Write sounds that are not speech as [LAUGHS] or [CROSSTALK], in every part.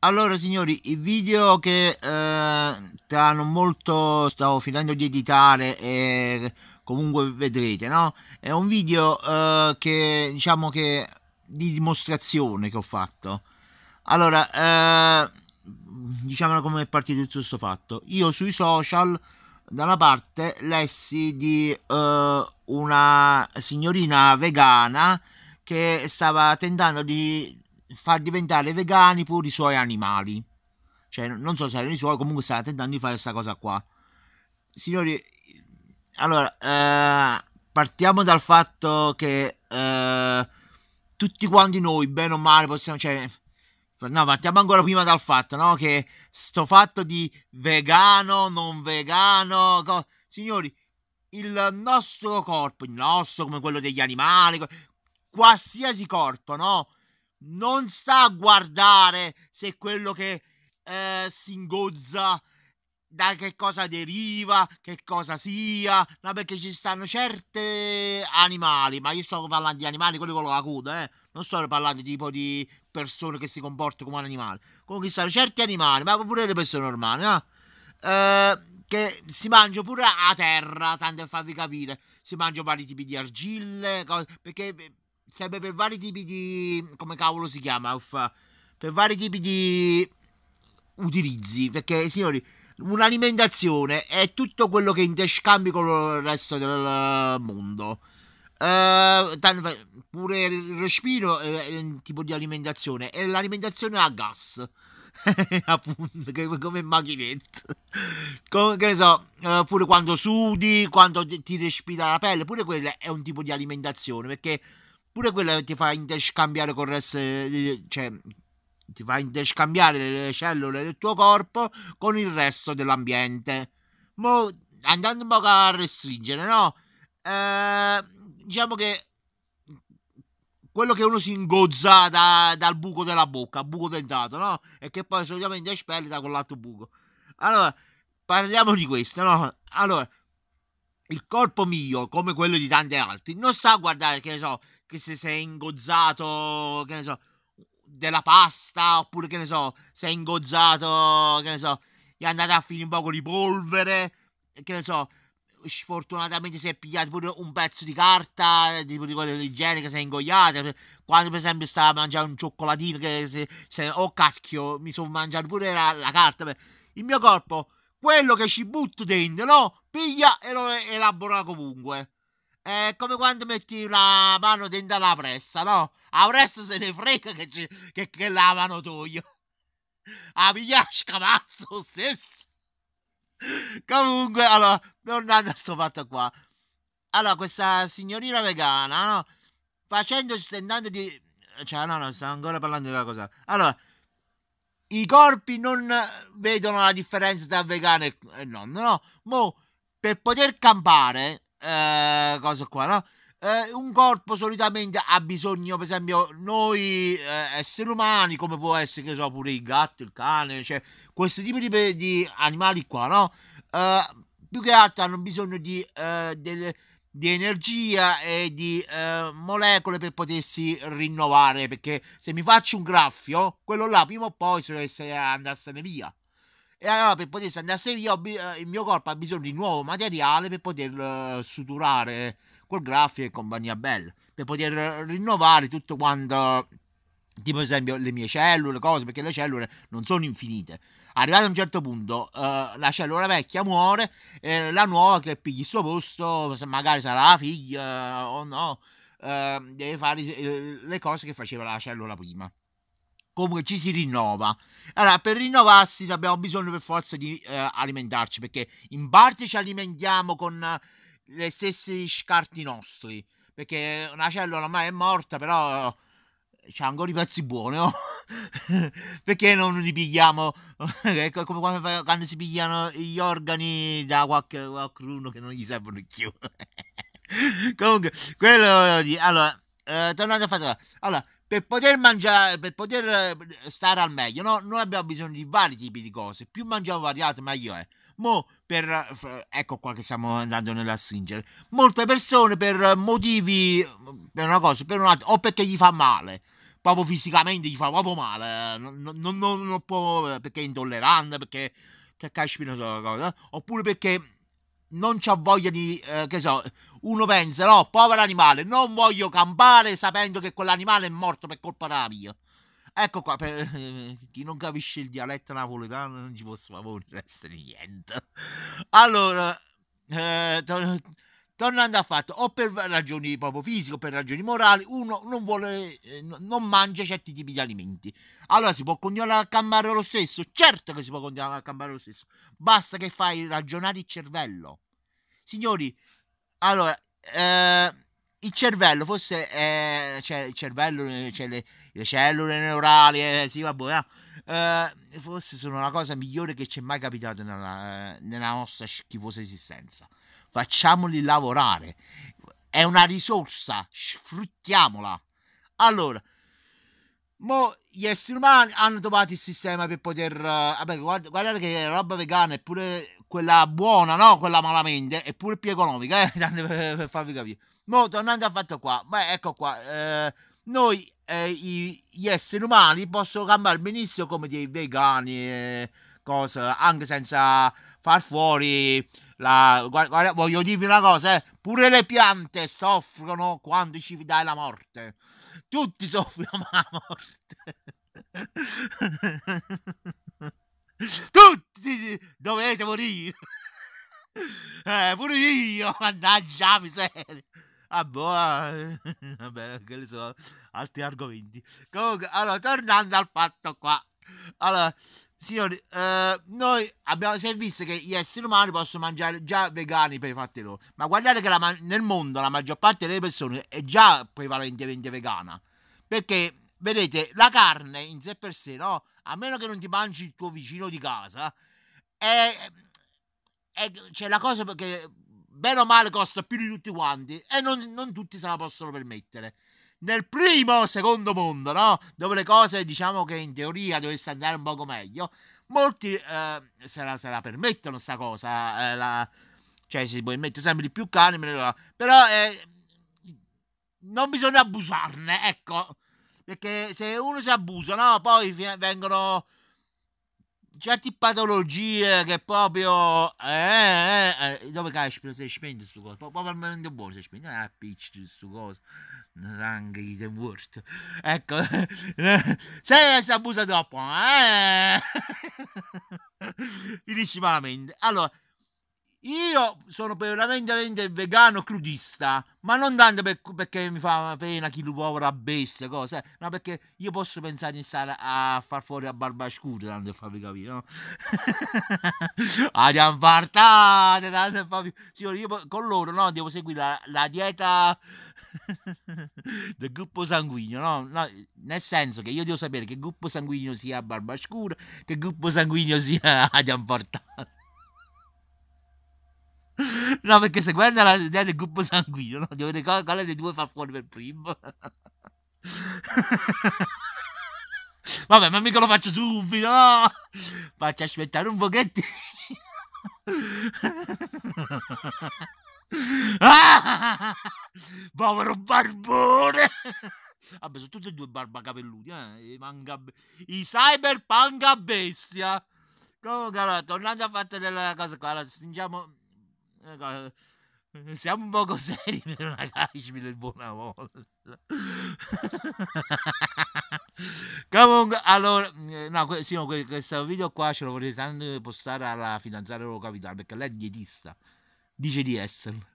Allora signori, il video che eh, tra non molto stavo finendo di editare e comunque vedrete, no? È un video eh, che diciamo che di dimostrazione che ho fatto. Allora, eh, diciamolo come è partito tutto questo fatto. Io sui social da una parte lessi di eh, una signorina vegana che stava tentando di far diventare vegani pure i suoi animali. Cioè, non so se erano i suoi, comunque stava tentando di fare questa cosa qua. Signori, allora, eh, partiamo dal fatto che eh, tutti quanti noi, bene o male, possiamo... Cioè, no, partiamo ancora prima dal fatto, no? Che sto fatto di vegano, non vegano... Co- signori, il nostro corpo, il nostro come quello degli animali, qualsiasi corpo, no? non sta a guardare se quello che eh, si ingozza da che cosa deriva, che cosa sia, no, perché ci stanno certi animali, ma io sto parlando di animali, quelli con la coda, eh. Non sto parlando tipo di persone che si comportano come un animale. Comunque ci stanno certi animali, ma pure le persone normali, no? Eh, che si mangiano pure a terra, tanto per farvi capire. Si mangiano vari tipi di argille, cose, perché serve per vari tipi di... come cavolo si chiama? Uff, per vari tipi di utilizzi, perché signori, un'alimentazione è tutto quello che interscambi con il resto del mondo. Uh, pure il respiro è un tipo di alimentazione e l'alimentazione a gas [LAUGHS] appunto come macchinette come, che ne so uh, pure quando sudi quando ti, respira la pelle pure quella è un tipo di alimentazione perché pure quella ti fa interscambiare con il resto, eh, cioè ti fa interscambiare le cellule del tuo corpo con il resto dell'ambiente. Mo, andando un po' a restringere, no? Eh, diciamo che quello che uno si ingozza da, dal buco della bocca, buco dentato, no? E che poi solitamente espellita con l'altro buco. Allora, parliamo di questo, no? Allora, il corpo mio, come quello di tanti altri, non sta a guardare, che ne so, che se sei ingozzato, che ne so, della pasta, oppure che ne so, sei ingozzato, che ne so, gli è andata a finire un po' di polvere, che ne so, sfortunatamente si è pigliato pure un pezzo di carta, eh, tipo di quelle del genere che si è ingoiata. Quando per esempio stava a mangiare un cioccolatino, che se, se oh cacchio, mi sono mangiato pure la, la, carta. Il mio corpo, quello che ci butto dentro, no? Piglia e lo elabora comunque. È come quando metti la mano dentro la pressa, no? A presso se ne frega che, ci, che, che la mano tua. A ah, pigliasca mazzo stesso. Comunque, allora, tornando a sto fatto qua. Allora, questa signorina vegana, no? Facendo, tentando di... Cioè, no, no, sto ancora parlando di una cosa. Allora, i corpi non vedono la differenza tra vegano e non, no? Mo, per poter campare, eh, cosa qua, no? Eh, un corpo solitamente ha bisogno, per esempio, noi eh, esseri umani, come può essere, che so, pure il gatto, il cane, cioè questi tipi di, di animali qua, no? Eh, più che altro hanno bisogno di, eh, delle, di energia e di eh, molecole per potersi rinnovare, perché se mi faccio un graffio, quello là prima o poi se andarsene via. E allora per potersi andasse via, eh, il mio corpo ha bisogno di nuovo materiale per poter eh, suturare quel graffio e compagnia bella, per poter eh, rinnovare tutto quanto tipo esempio le mie cellule, cose, perché le cellule non sono infinite. Arrivato a un certo punto, eh, la cellula vecchia muore, eh, la nuova che pigli il suo posto, magari sarà la figlia o no, eh, deve fare le cose che faceva la cellula prima comunque ci si rinnova. Allora, per rinnovarsi abbiamo bisogno per forza di eh, alimentarci, perché in parte ci alimentiamo con eh, le stesse scarti nostri, perché una cellula ormai è morta, però c'ha ancora i pezzi buoni, no? [LAUGHS] perché non li pigliamo? [LAUGHS] Ecco, è come quando, quando, si pigliano gli organi da qualche, qualcuno che non gli servono più. [LAUGHS] Comunque, quello... Allora, eh, tornando a fare... Allora, per poter mangiare, per poter eh, stare al meglio, no? noi abbiamo bisogno di vari tipi di cose. Più mangiamo variate, meglio è. Mo per, ecco qua che stiamo andando stringere. Molte persone per motivi, per una cosa, per un'altra, o perché gli fa male, proprio fisicamente gli fa proprio male, eh, non, non, non, non può, eh, perché è intollerante, perché che caspita, oppure perché non c'ha voglia di, eh, che so, uno pensa, no, povero animale, non voglio campare sapendo che quell'animale è morto per colpa della mia. Ecco qua, per [LAUGHS] chi non capisce il dialetto napoletano non ci può essere niente. Allora, eh, Tornando a fatto, o per ragioni proprio fisiche, o per ragioni morali, uno non vuole, eh, non mangia certi tipi di alimenti. Allora si può continuare a cambiare lo stesso? Certo che si può continuare a cambiare lo stesso, basta che fai ragionare il cervello. Signori, allora, eh, il cervello, forse è, eh, c'è il cervello, c'è le, le cellule neurali, eh, sì, vabbè, eh, eh forse sono la cosa migliore che ci è mai capitata nella, eh, nella nostra schifosa esistenza facciamoli lavorare. È una risorsa, sfruttiamola. Allora, Mo gli esseri umani hanno trovato il sistema per poter. Uh, vabbè, guard- guardate che roba vegana è pure quella buona, no? Quella malamente, è pure più economica, eh? [LAUGHS] Tanto per, per, farvi capire. Mo tornando a fatto qua, beh, ecco qua. Eh, noi, eh, i, gli esseri umani, possono cambiare benissimo come dei vegani. Eh, cosa, anche senza far fuori la... Guarda, guarda, voglio dirvi una cosa, eh. pure le piante soffrono quando ci dai la morte. Tutti soffrono [LAUGHS] la morte. Tutti dovete morire. Eh, pure io, mannaggia miseria. Ah, boh, eh, vabbè, quelli sono altri argomenti. Comunque, allora, tornando al fatto qua. Allora, Signori, eh, noi abbiamo, si è visto che gli esseri umani possono mangiare già vegani per i fatti loro, ma guardate che la, nel mondo la maggior parte delle persone è già prevalentemente vegana, perché vedete la carne in sé per sé, no? A meno che non ti mangi il tuo vicino di casa, è, è cioè, la cosa che bene o male costa più di tutti quanti e non, non tutti se la possono permettere nel primo o secondo mondo, no? Dove le cose, diciamo che in teoria dovesse andare un poco meglio, molti eh, se, la, se, la, permettono sta cosa, eh, la, cioè si può mettere sempre di più cani, però eh, non bisogna abusarne, ecco, perché se uno si abusa, no? Poi vengono certe patologie che proprio eh, eh, eh dove cazzo se spendi sto coso proprio al momento buono si spende, ah picci sto coso Ranghi di The Worst. Ecco, [LAUGHS] se si abusa troppo, eh? [LAUGHS] finisci malamente. Allora, io sono veramente vegano crudista, ma non tanto per, perché mi fa pena chi lo povera bestia, cose, eh, ma perché io posso pensare di stare a far fuori a barbascura, tanto per farvi capire, no? Aria [LAUGHS] ah, partate, tanto farvi... Signori, io con loro, no, devo seguire la, la dieta [LAUGHS] del gruppo sanguigno, no? no? Nel senso che io devo sapere che gruppo sanguigno sia barbascura, che gruppo sanguigno sia aria ah, partate. No, perché se guarda la, l'idea del gruppo sanguigno, no? Devo vedere quale dei due fa fuori per primo. [LAUGHS] Vabbè, ma mica lo faccio subito, no? Faccio aspettare un pochettino. Ah! [LAUGHS] Povero barbone! Vabbè, sono tutti e due barbacapelluti, eh? I, manga... I cyberpunk bestia! Comunque, allora, tornando a fare della cosa qua, allora, stringiamo Ecco, eh, siamo un poco seri per [LAUGHS] una Kashmir del Buonavolla. [LAUGHS] Comunque, allora, eh, no, sì, no, questo video qua ce lo vorrei tanto postare alla fidanzata loro capitale perché lei è dietista. Dice di esserlo.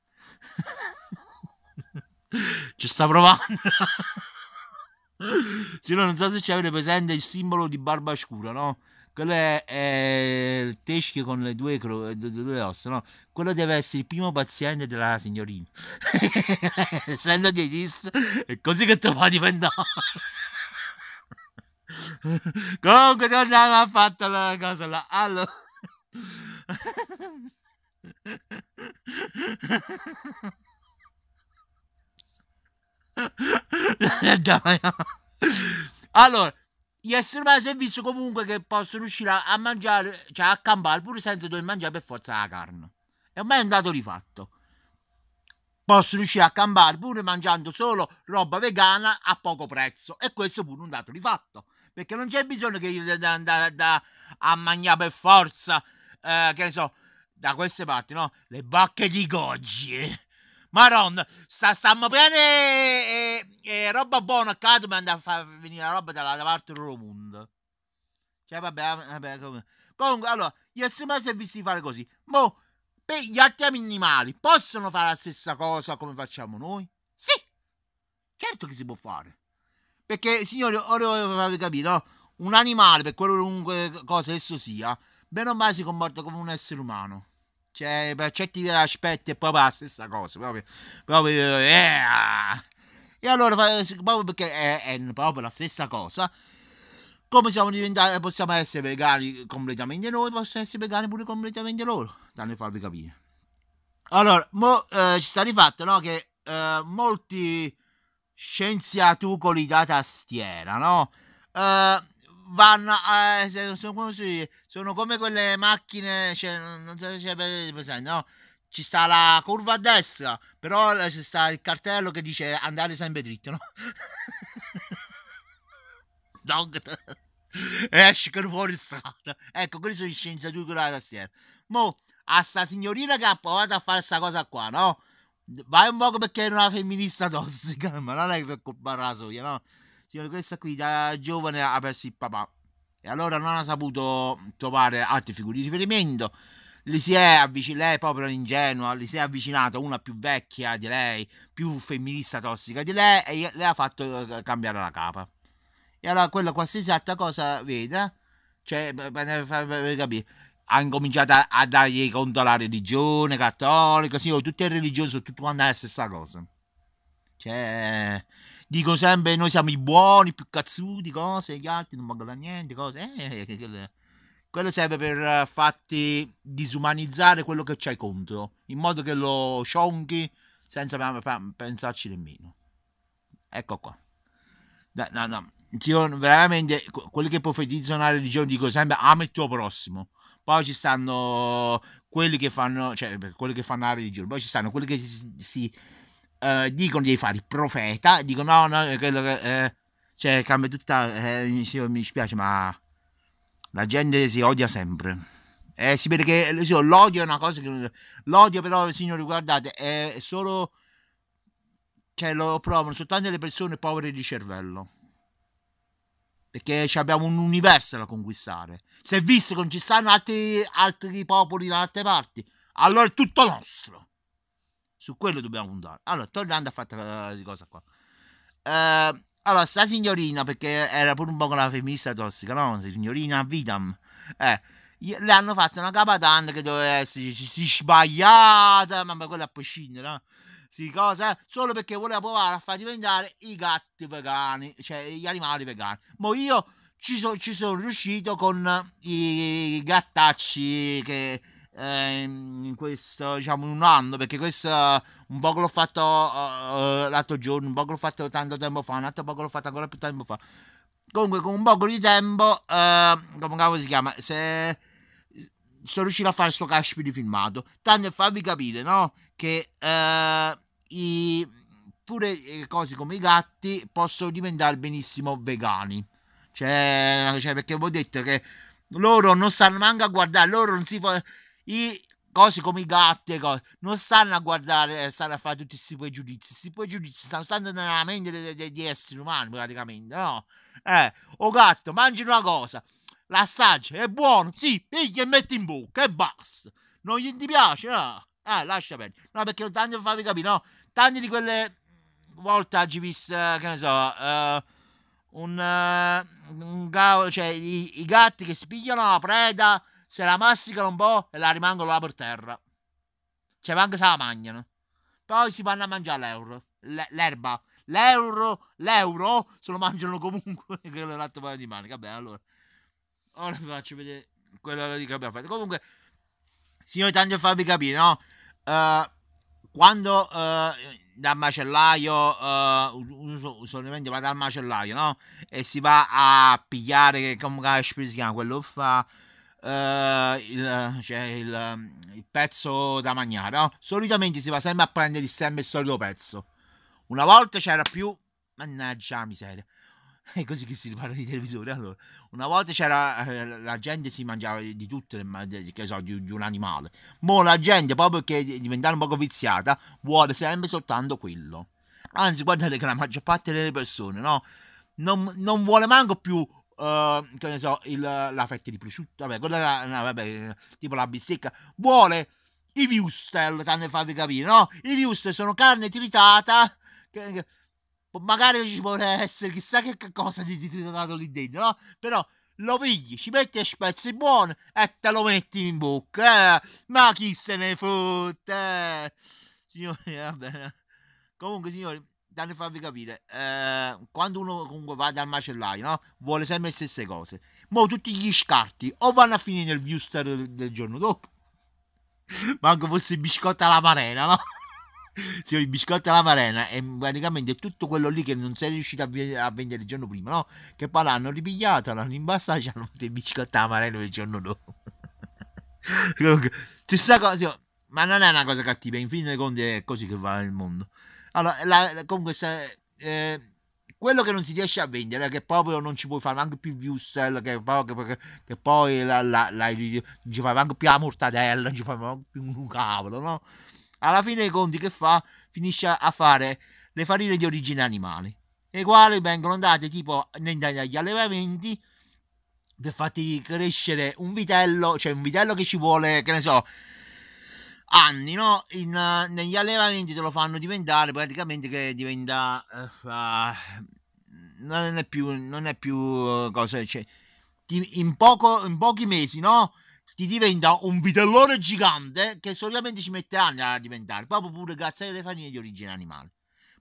[LAUGHS] Ci sta provando. sì, no, non so se ci avete presente il simbolo di barba scura, no? quello è, è il teschio con le due, cro- due ossa, no? Quello deve essere il primo paziente della signorina. [LAUGHS] Essendo di esistere, è così che ti fa diventare. [LAUGHS] Comunque torniamo a fatto la cosa là. [LAUGHS] Allora. allora, gli esseri umani si è visto comunque che possono uscire a, a mangiare, cioè a campare pure senza dover mangiare per forza la carne. E ormai è un dato di fatto. Possono uscire a campare pure mangiando solo roba vegana a poco prezzo. E questo pure un dato di fatto. Perché non c'è bisogno che io da, da, da a mangiare per forza, eh, che ne so, da queste parti, no? Le bacche di goggi Maron, stiamo prendendo e, e, roba buona a Cadman andare a far venire la roba dalla parte del loro mondo. Cioè, vabbè, vabbè. Come... Comunque, allora, gli esseri assumere sono visti fare così. Mo, per gli altri animali possono fare la stessa cosa come facciamo noi? Sì, certo che si può fare. Perché, signori, ora voglio farvi capire, no? Un animale, per qualunque cosa esso sia, bene o male si comporta come un essere umano. Cioè, per certi aspetti è proprio la stessa cosa, proprio, proprio eh. E allora, proprio perché è, è proprio la stessa cosa, come siamo diventati, possiamo essere vegani completamente noi, possiamo essere vegani pure completamente loro, danno farvi capire. Allora, mo, eh, ci sta fatto no, che eh, molti scienziatucoli da tastiera, no, eh, vanno a, eh, sono, come sono, come quelle macchine cioè, non so se c'è presente no ci sta la curva a destra però ci sta il cartello che dice andare sempre dritto no [LAUGHS] Dog escono fuori strada ecco quelli sono gli scienziati con la tastiera mo a sta signorina che ha provato a fare questa cosa qua no vai un poco perché era una femminista tossica [LAUGHS] ma non è per colpa la soglia no signora questa qui da giovane ha perso il papà e allora non ha saputo trovare altre figure di riferimento. Li si è avvicinata, lei è proprio ingenua, li si è avvicinata una più vecchia di lei, più femminista tossica di lei e le ha fatto eh, cambiare la capa. E allora quella qualsiasi altra cosa vede, cioè per farvi capire, ha incominciato a, a dargli conto alla religione cattolica, sì, tutte le religioni sono tutte quante la stessa cosa. Cioè, dico sempre noi siamo i buoni, più cazzuti, cose, gli altri non mancano niente, cose, eh, eh, eh quello, quello serve per farti disumanizzare quello che c'hai contro, in modo che lo cionchi senza pensarci nemmeno. Ecco qua. No, no, no. Io veramente, quelli che profetizzano la religione dico sempre ama il tuo prossimo poi ci stanno quelli che fanno, cioè, quelli che fanno la religione, poi ci stanno quelli che si, si, eh, dicono di fare il profeta, dicono no, no, quello che... Eh, cioè cambia tutta... Eh, mi dispiace, ma la gente si odia sempre. Eh vede che eh, sì, l'odio è una cosa che... L'odio però, signori, guardate, è solo... Cioè lo provano soltanto le persone povere di cervello. Perché abbiamo un universo da conquistare. Se visto che non ci stanno altri, altri popoli da altre parti, allora è tutto nostro. Su quello dobbiamo puntare. Allora, tornando a fare di cosa qua. Uh, allora, sta signorina, perché era pure un po' con la femminista tossica, no? Signorina Vitam. Eh, le hanno fatto una capatanda che doveva esserci si sbagliata, ma quella a prescindere, no? Eh. Sì, cosa? Eh, solo perché voleva provare a far diventare i gatti vegani, cioè gli animali vegani. Ma io ci, so, ci sono riuscito con i gattacci che eh, in questo, diciamo, in un anno, perché questo eh, un po' l'ho fatto uh, l'altro giorno, un po' l'ho fatto tanto tempo fa, un altro po' l'ho fatto ancora più tempo fa. Comunque con un po' di tempo, eh, come cavolo si chiama, se sono riuscito a fare sto caspita di filmato, tanto per farvi capire, no? Che eh, i, pure cose come i gatti possono diventare benissimo vegani. Cioè, cioè perché vi ho detto che loro non stanno neanche a guardare, loro non si possono i cose come i gatti e cose non stanno a guardare eh, stanno a fare tutti questi poi giudizi questi poi giudizi stanno stando nella mente degli esseri umani praticamente no eh o gatto mangi una cosa l'assaggio è buono sì pigli e metti in bocca e basta non gli ti piace no eh lascia perdere no perché tanti fammi capire no tanti di quelle volte oggi visto eh, che ne so uh, un, uh, un cavolo cioè i, i gatti che spigliano la preda se la masticano un po' e la rimangono là per terra. Cioè, anche se la mangiano. Poi si vanno a mangiare l'euro. l'erba. L'euro, l'euro, se lo mangiano comunque, [LAUGHS] che lo ratto poi di manica. Vabbè, allora. Ora vi faccio vedere quello che abbiamo fatto. Comunque, signori, tanto per farvi capire, no? Uh, quando uh, dal macellaio, uh, uso, solitamente vado al macellaio, no? E si va a pigliare, che, come si chiama, quello fa eh, il, cioè il, il, pezzo da mangiare. No? Solitamente si va sempre a prendere sempre il solito pezzo. Una volta c'era più. Mannaggia la miseria. [LAUGHS] È così che si parla di televisore. Allora, una volta c'era eh, la gente si mangiava di tutto, che so, di, di, un animale. Mo la gente, proprio che è diventata un po' viziata, vuole sempre soltanto quello. Anzi, guardate che la maggior parte delle persone, no? Non, non vuole manco più Ehm, che ne so, il, la fetta di prosciutto, vabbè, quella, no, vabbè, tipo la bistecca, vuole i viewstel, tanto fate capire, no? I viewstel sono carne tritata, che, che, magari ci può essere chissà che cosa di, tritato lì dentro, no? Però lo pigli, ci metti a spezzi buone e te lo metti in bocca, eh? ma chi se ne fotte, eh? signori, va bene. Comunque, signori, da farvi capire, eh, quando uno comunque va dal macellaio, no? vuole sempre le stesse cose. Ma tutti gli scarti o vanno a finire nel viewster del, del giorno dopo, [LAUGHS] manco fosse il biscotto alla marena, no? [LAUGHS] Sì, il biscotto alla marena è praticamente tutto quello lì che non sei riuscito a, v- a vendere il giorno prima, no? Che poi l'hanno ripigliato, l'hanno imbastato e [LAUGHS] ci hanno fatto il biscotto alla marena il giorno dopo. Comunque, Stessa cosa, ma non è una cosa cattiva, in fin dei conti è così che va nel mondo. Allora, la, comunque, se, eh, quello che non si riesce a vendere, che proprio non ci puoi fare neanche più viewsel, eh, che, che, che, che poi la, la, la, non ci fai neanche più la mortadella, non ci fai neanche più un cavolo, no? Alla fine dei conti che fa? Finisce a fare le farine di origine animale, le quali vengono date tipo negli allevamenti per farti crescere un vitello, cioè un vitello che ci vuole, che ne so, anni, no? In, uh, negli allevamenti te lo fanno diventare praticamente che diventa... Uh, uh, non è più, non è più eh, cosa, c'è? Cioè, in, in pochi mesi, no? Ti diventa un vitellone gigante che solitamente ci mette anni a diventare, proprio pure grazie alle famiglie di origine animale.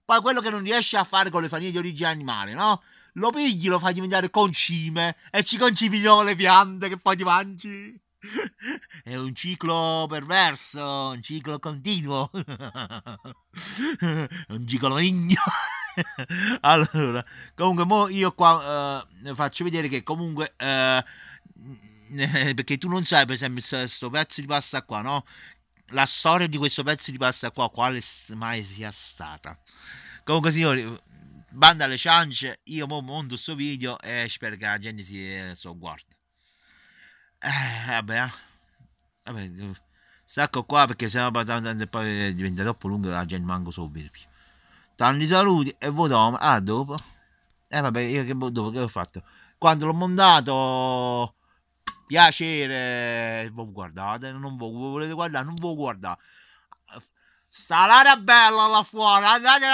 Poi quello che non riesci a fare con le famiglie di origine animale, no? Lo pigli, lo fai diventare concime e ci concimi le piante che poi ti mangi. [LAUGHS] È un ciclo perverso, un ciclo continuo, [LAUGHS] un ciclo igno. [LAUGHS] allora, comunque, mo io qua eh, faccio vedere che comunque... Eh, perché tu non sai per esempio questo pezzo di pasta qua no la storia di questo pezzo di pasta qua quale mai sia stata comunque signori banda alle ciance io mo monto sto video e spero che la gente si eh, so guardi eh, vabbè, eh. vabbè, eh, stacco qua perché se no poi eh, diventa troppo lungo la gente manco so più. Tanti saluti e votiamo. Ah, dopo? Eh vabbè, io che, dopo che ho fatto? Quando l'ho montato, piacere, voi guardate, non voi volete guardare, non voi guardare. Sta l'aria bella là fuori, andate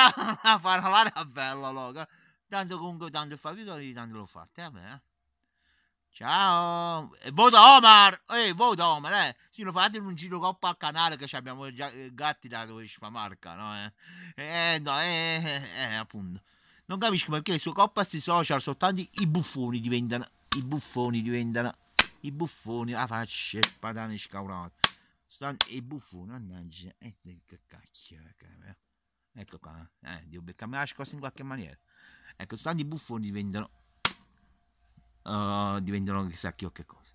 a [LAUGHS] fare l'aria bella, loca. Tanto comunque, tanto fa più tanto l'ho fatto, eh, vabbè. Ciao. Eh, vota Omar. Ehi, vota Omar, eh. Sì, lo fate in un giro coppa al canale che abbiamo già eh, gatti da dove ci fa marca, no? Eh, eh no, eh, eh, eh, eh appunto. Non capisco perché su coppa sti social soltanto i buffoni diventano, i buffoni diventano, i buffoni, la faccia e patane scaurate. Soltanto i buffoni, mannaggia. Eh, che cacchio, eh. Ecco qua, eh, devo beccarmi la cosa in qualche maniera. Ecco, soltanto i buffoni diventano uh, eh, diventano chissà chi o che cosa.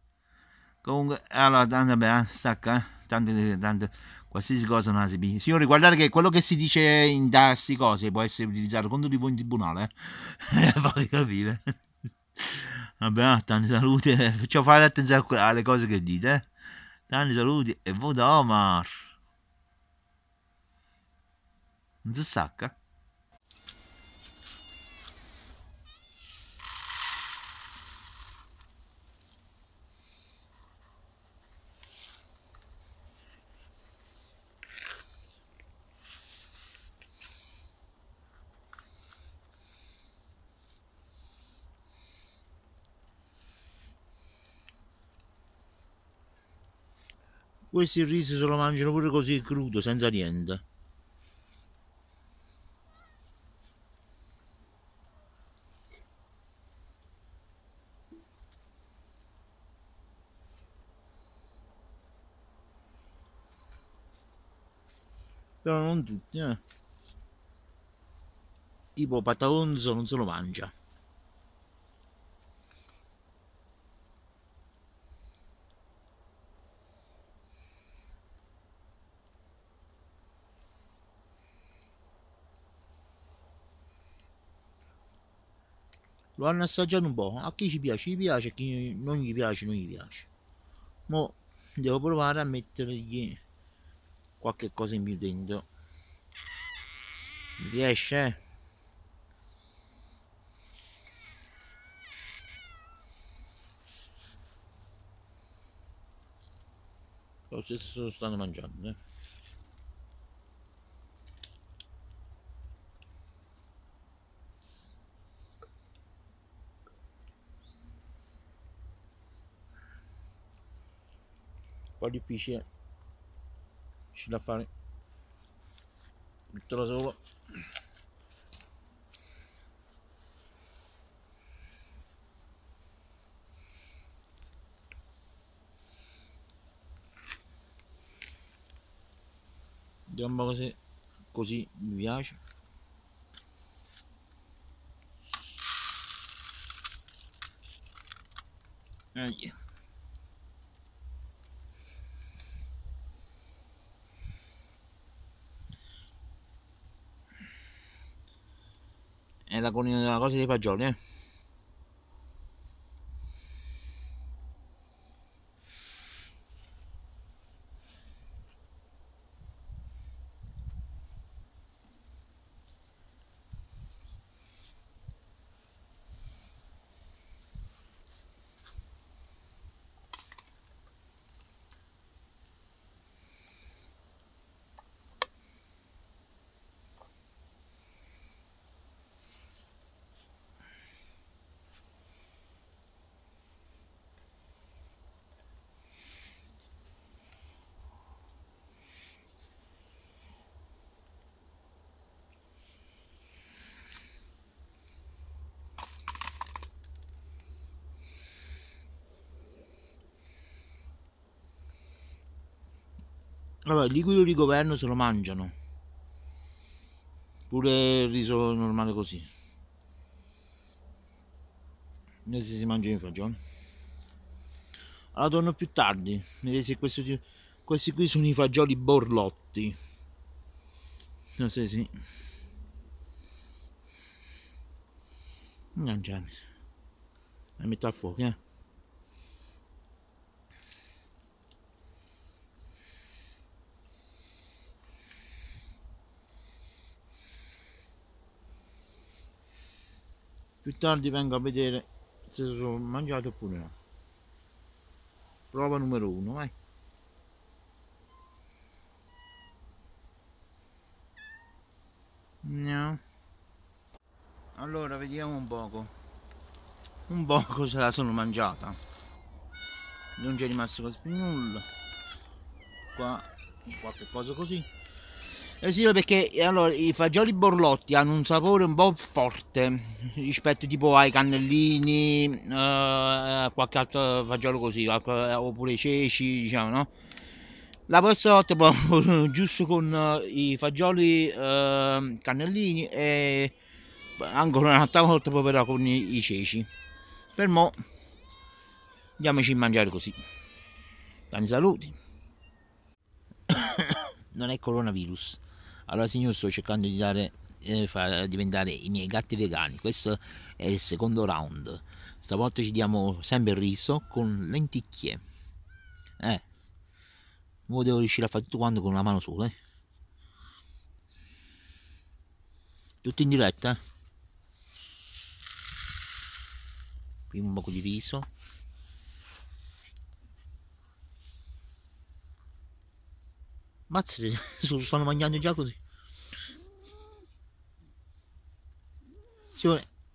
Comunque, allora, tanto beh, stacca, eh, tanto, tanto, qualsiasi cosa non si Signori, guardate che quello che si dice in queste cose può essere utilizzato contro di voi in tribunale, eh? [LAUGHS] eh fate capire. Vabbè, ah, tanti saluti, faccio fare attenzione alle cose che dite, eh? Tanti saluti e voto Omar. Non si stacca? Questi il riso se lo mangiano pure così crudo, senza niente. Però non tutti, eh. Tipo Patalonzo non se lo mangia. vanno hanno un po', a chi ci piace gli piace, a chi non gli piace non gli piace. Mo devo provare a mettergli qualche cosa in più dentro. Mi riesce? Eh? Lo stesso stanno mangiando, eh. po' difficile riuscire a fare metterlo sopra vediamo così, così mi piace yeah. la, con la cosa dei fagioli, eh. Allora, gli equilibri di governo se lo mangiano. Pure il riso normale così. Non si, si mangia in fagioli. Allora torno più tardi. Vedete se questo, questi qui sono i fagioli borlotti. Non so se sì. Mangiami. La metà a fuoco, eh. più tardi vengo a vedere se sono mangiato oppure no prova numero uno vai no allora vediamo un poco un poco se la sono mangiata non c'è rimasto quasi più nulla qua qualche cosa così eh, sì, perché eh, allora, i fagioli borlotti hanno un sapore un po' forte rispetto tipo ai cannellini, eh, a eh, qualche altro fagiolo così, oppure i ceci, diciamo, no? La prossima volta provo [LAUGHS] giusto con eh, i fagioli eh, cannellini e ancora un'altra volta proprio con i, i ceci. Per mo' andiamoci a mangiare così. Tanti saluti. [COUGHS] non è coronavirus. Allora signor sto cercando di dare, eh, far diventare i miei gatti vegani, questo è il secondo round. Stavolta ci diamo sempre il riso con lenticchie. Eh, ora devo riuscire a fare tutto quanto con una mano sola. Eh. Tutto in diretta. eh. Prima un poco di riso. Mazzere, [LAUGHS] stanno mangiando già così.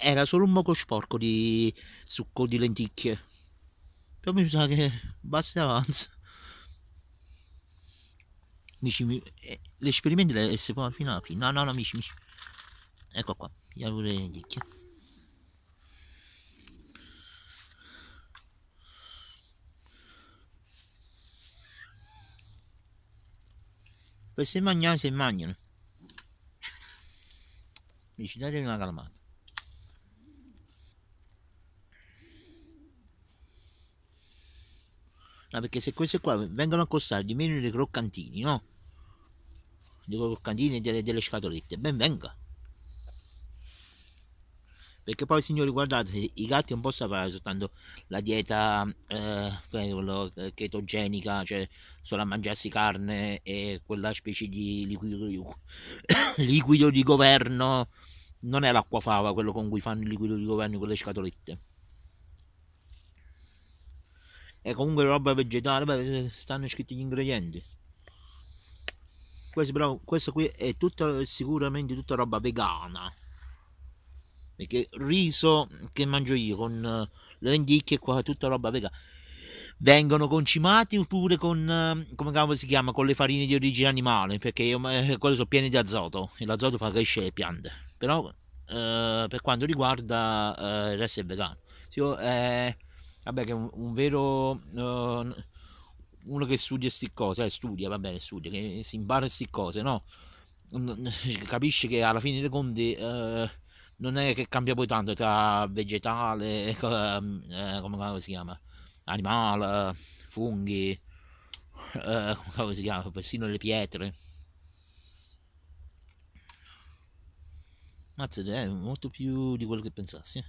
Era solo un moco sporco di succo di lenticchie. Però mi sa che basta e avanza. Amici, eh, l'esperimento è se poi fino alla fine. No, no, no, amici, amici. Ecco qua, gli le lenticchie. Queste se mangiano se mangiano mi ci date una calmata No, perché se queste qua vengono a costare di meno dei croccantini, no? Dei croccantini e delle, delle scatolette, ben venga perché poi signori guardate i gatti non possono fare soltanto la dieta eh, eh, chetogenica cioè solo a mangiarsi carne e quella specie di liquido di, [COUGHS] liquido di governo non è l'acqua fava quello con cui fanno il liquido di governo con le scatolette è comunque roba vegetale beh, stanno scritti gli ingredienti questo, però, questo qui è tutta, sicuramente tutta roba vegana perché riso che mangio io con eh, le lenticchie qua tutta roba vegana vengono concimati oppure con eh, come si chiama con le farine di origine animale perché eh, quelle sono piene di azoto e l'azoto fa crescere le piante però eh, per quanto riguarda eh, il resto è vegano sì, oh, eh, vabbè che è un, un vero uno che studia queste cose studia va bene studia che si impara queste cose no capisce che alla fine dei conti non è che cambia poi tanto tra vegetale, [LAUGHS] ehm, eh, come si chiama, animale, funghi, eh, come si chiama, persino le pietre. Mazza, è molto più di quello che pensassi.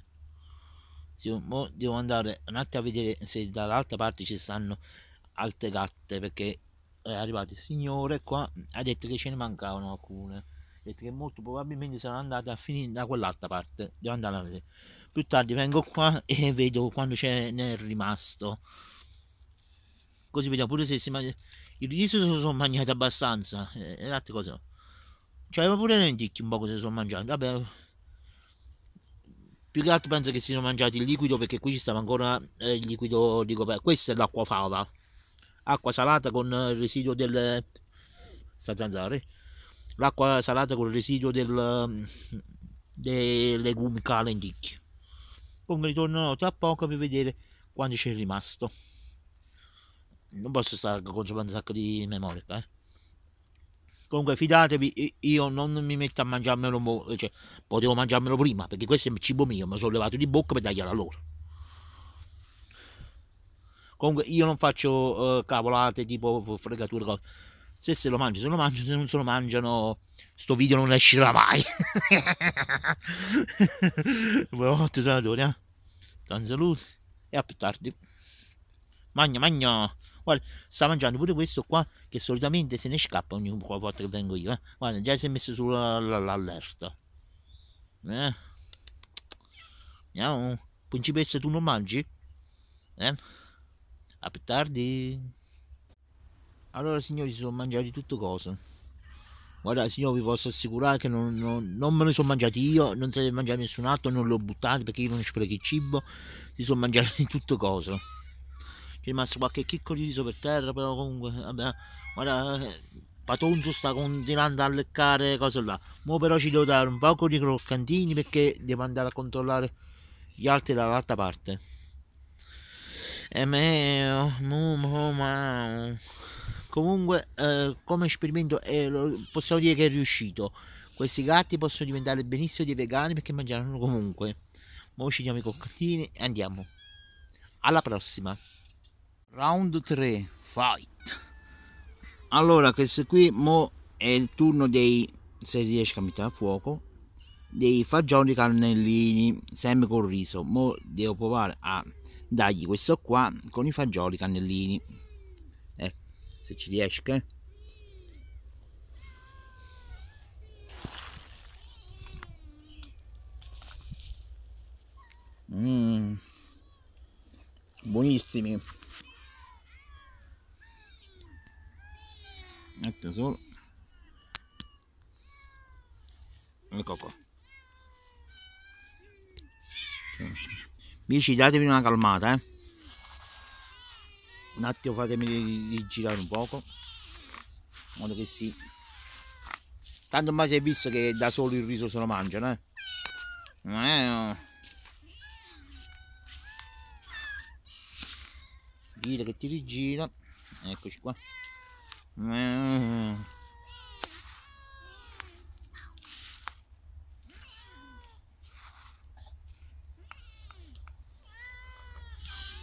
Io eh. oh, devo andare un attimo a vedere se dall'altra parte ci stanno altre gatte perché è arrivato il signore qua ha detto che ce ne mancavano alcune e che molto probabilmente sono andata a finire da quell'altra parte. Devo andare a vedere. Più tardi vengo qua e vedo quando ce n'è rimasto. Così vediamo pure se si mangia. I riso sono mangiati abbastanza. Eh, e, e altre cose. Cioè, pure le lenticchie un po' se sono mangiati. Vabbè. Più che altro penso che si sono mangiati il liquido perché qui ci stava ancora eh, il liquido di coperta. Questa è l'acqua fava. Acqua salata con il eh, residuo del... Eh, sta zanzare l'acqua salata con il residuo del, mm, dei legumi calenticchi. Comunque ritornerò tra poco per vedere quanto c'è rimasto. Non posso stare consumando un sacco di memoria, eh. Comunque fidatevi, io non mi metto a mangiarmelo, cioè, potevo mangiarmelo prima, perché questo è il cibo mio, mi sono levato di bocca per tagliare a loro. Comunque io non faccio uh, cavolate tipo fregature, cose se se lo mangiano, se lo mangiano, se non se lo mangiano sto video non uscirà mai. [LAUGHS] Buonanotte sanatoria, Tanto saluti e a più tardi. Magna, magna. Guarda, sta mangiando pure questo qua che solitamente se ne scappa ogni volta che vengo io. Eh. Guarda, già si è messo sull'allerta. Eh. Andiamo. Principessa, tu non mangi? Eh? A più tardi allora signori si sono mangiati tutto cosa guarda signori vi posso assicurare che non, non, non me ne sono mangiati io non se è mangiato nessun altro non l'ho buttato perché io non spreco il cibo si sono mangiati [LAUGHS] tutto cosa c'è rimasto qualche chicco di riso per terra però comunque vabbè guarda eh, Patonzo sta continuando a leccare cose là mo però ci devo dare un poco di croccantini perché devo andare a controllare gli altri dall'altra parte e eh, me oh, oh, oh, comunque eh, come esperimento eh, possiamo dire che è riuscito questi gatti possono diventare benissimo dei vegani perché mangiano comunque ma uccidiamo i coccodini e andiamo alla prossima round 3 fight allora questo qui mo è il turno dei se riesco a mettere a fuoco dei fagioli cannellini sempre col riso mo devo provare a dargli questo qua con i fagioli cannellini se ci riesca mm. buonissimi metto solo ecco qua bici datevi una calmata eh un attimo fatemi rigirare un poco in modo che si tanto mai si è visto che da solo il riso se lo mangiano eh? gira eh, oh. che ti rigira eccoci qua eh.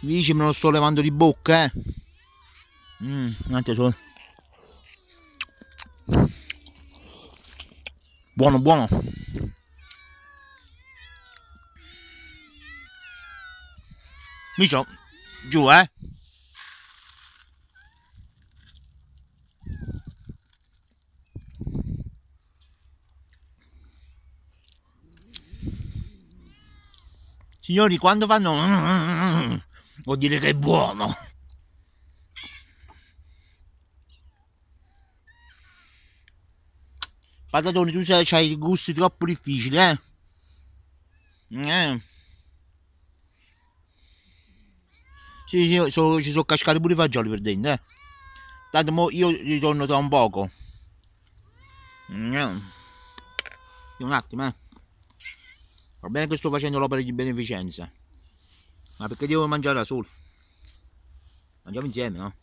Vici me lo sto levando di bocca, eh? Mmm, anche solo. Buono, buono. Micio, giù, eh? Signori, quando fanno vuol dire che è buono. Patatoni, tu hai gusti troppo difficili, eh? Eh. Sì, sì, so, ci sono cascati pure i fagioli per dentro, eh. Tanto io ritorno tra un poco. Mm. Un attimo, eh. Va bene che sto facendo l'opera di beneficenza. Ma perché devo mangiare da solo? Mangiamo insieme, no?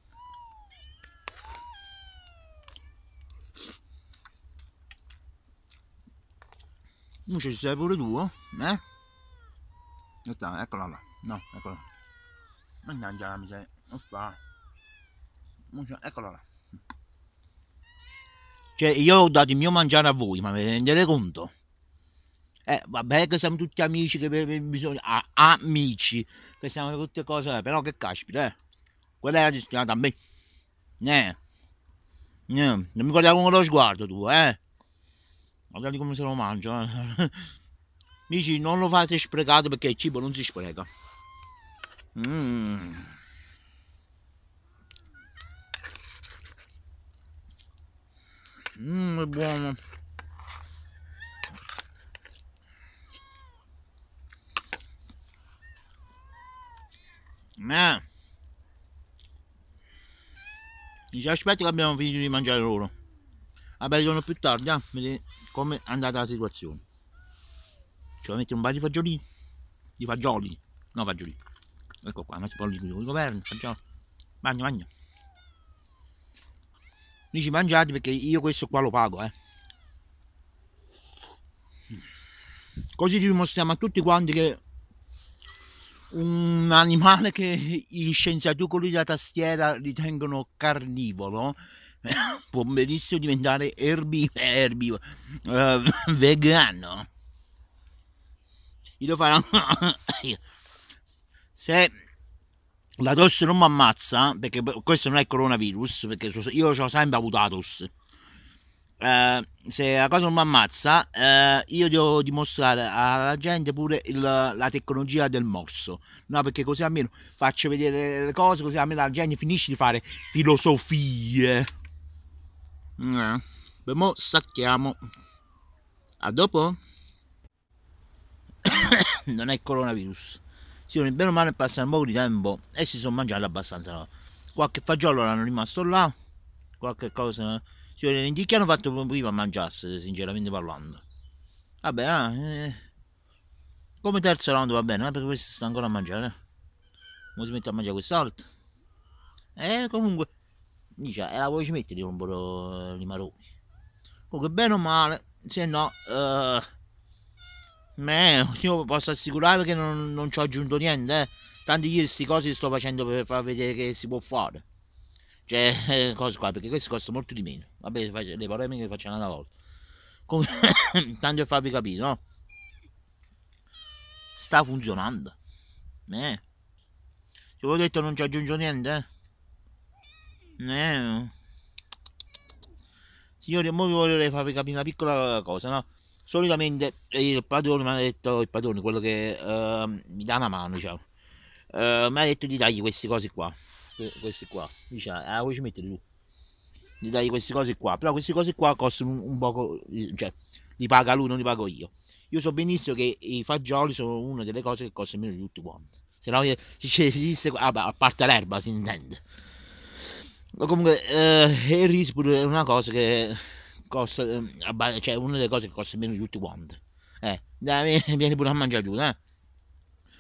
Non ci sei pure tu, oh, eh? eccola là. No, eccola. Mannaggia la miseria. Non oh, fa. Eccola là. Cioè, io ho dato il mio mangiare a voi, ma vi rendete conto? Eh, vabbè che siamo tutti amici, che bisogna... Ah, amici, che siamo tutte cose... Però che caspita, eh. Quella era destinata a me. Eh. eh non mi guardiamo con lo sguardo tu, eh. Guardate come se lo mangio, eh. [LAUGHS] Amici, non lo fate sprecato perché il cibo non si spreca. Mmm. Mmm, è buono. Eh. Dice aspetta che abbiamo finito di mangiare loro. Vabbè, ritorno più tardi, eh, ah, vedete come è andata la situazione. Ci vuole mettere un paio di fagioli? Di fagioli? No, fagioli. Ecco qua, metti un po' di governo, fagioli. magna. bagno. Dici mangiate perché io questo qua lo pago, eh. Così dimostriamo a tutti quanti che un animale che gli scienziati con lui da tastiera ritengono carnivoro [LAUGHS] può benissimo diventare erbivoro, eh, erbivoro eh, vegano. Io lo farò. [LAUGHS] Se la tosse non mi ammazza, perché questo non è coronavirus, perché io ho sempre avuto la tosse. Eh, se la cosa non mi ammazza, eh, io devo dimostrare alla gente pure il, la tecnologia del morso, no? Perché così almeno faccio vedere le cose, così almeno la gente finisce di fare filosofie. Eh, per mo' stacchiamo. A dopo? [COUGHS] non è coronavirus. Sì, nel bene o male passano un po' di tempo e si sono mangiati abbastanza. Qualche fagiolo l'hanno rimasto là, qualche cosa signore cioè, di che hanno fatto prima a mangiarsi, sinceramente parlando. Vabbè, ah, eh. come terzo round va bene, eh, per questo sta ancora a mangiare. Eh. Ora si mette a mangiare quest'altro. E eh, comunque, diciamo, e eh, la vuoi smettere di rompere i maroni. Oh, comunque, bene o male, se no, eh, io posso assicurare che non, non ci ho aggiunto niente, eh. Tanti io queste cose sto facendo per far vedere che si può fare. Cioè, eh, cose qua, perché queste costano molto di meno. Vabbè, le polemiche facciamo una volta. Come... [COUGHS] Tanto per farvi capire, no? Sta funzionando. Eh. Se ho detto non ci aggiungo niente, eh? Eh. Signori, ora vi vorrei farvi capire una piccola cosa, no? Solitamente eh, il padrone mi ha detto, il padrone, quello che uh, mi dà una mano, diciamo, uh, mi ha detto di dargli queste cose qua, questi qua, diciamo, ah, vuoi ci mettere tu? gli dai queste cose qua, però queste cose qua costano un, un poco, cioè li paga lui, non li pago io. Io so benissimo che i fagioli sono una delle cose che costa meno di tutti quanti. Se no, eh, se ci esiste, vabbè, ah, a parte l'erba, si intende. Ma comunque, eh, il riso è una cosa che costa, eh, cioè una delle cose che costa meno di tutti quanti. Eh, dai, vieni pure a mangiare tu eh.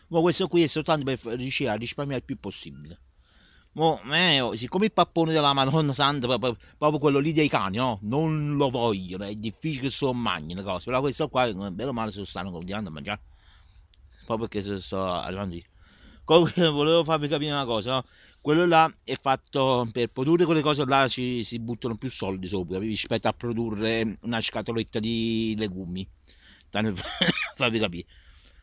Ma questo qui è soltanto per riuscire a risparmiare il più possibile. Mo, meo, eh, oh, siccome il pappone della Madonna Santa, proprio, proprio quello lì dei cani, no? Oh, non lo vogliono, è difficile che se lo mangino, cose. Però questo qua, eh, bene o male, se lo stanno continuando a mangiare. Proprio perché se sto arrivando lì. Comunque, [LAUGHS] volevo farvi capire una cosa, no? Oh, quello là è fatto per produrre quelle cose là, ci si buttano più soldi sopra, rispetto a produrre una scatoletta di legumi. Tanto [LAUGHS] farvi capire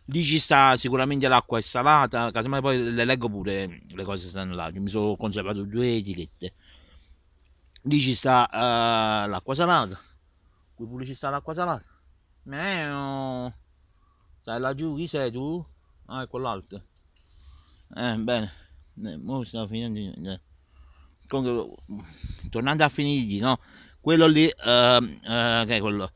lì ci sta sicuramente l'acqua è salata, casomai poi le leggo pure mm, le cose stanno là, mi sono conservato due etichette. Lì ci sta uh, l'acqua salata, qui pure ci sta l'acqua salata. Meo. Stai laggiù, chi sei tu? Ah, è quell'altro. Eh, bene. Eh, mo sta finendo. Eh. Comunque, tornando a finirgli, no? Quello lì, uh, uh, che è quello?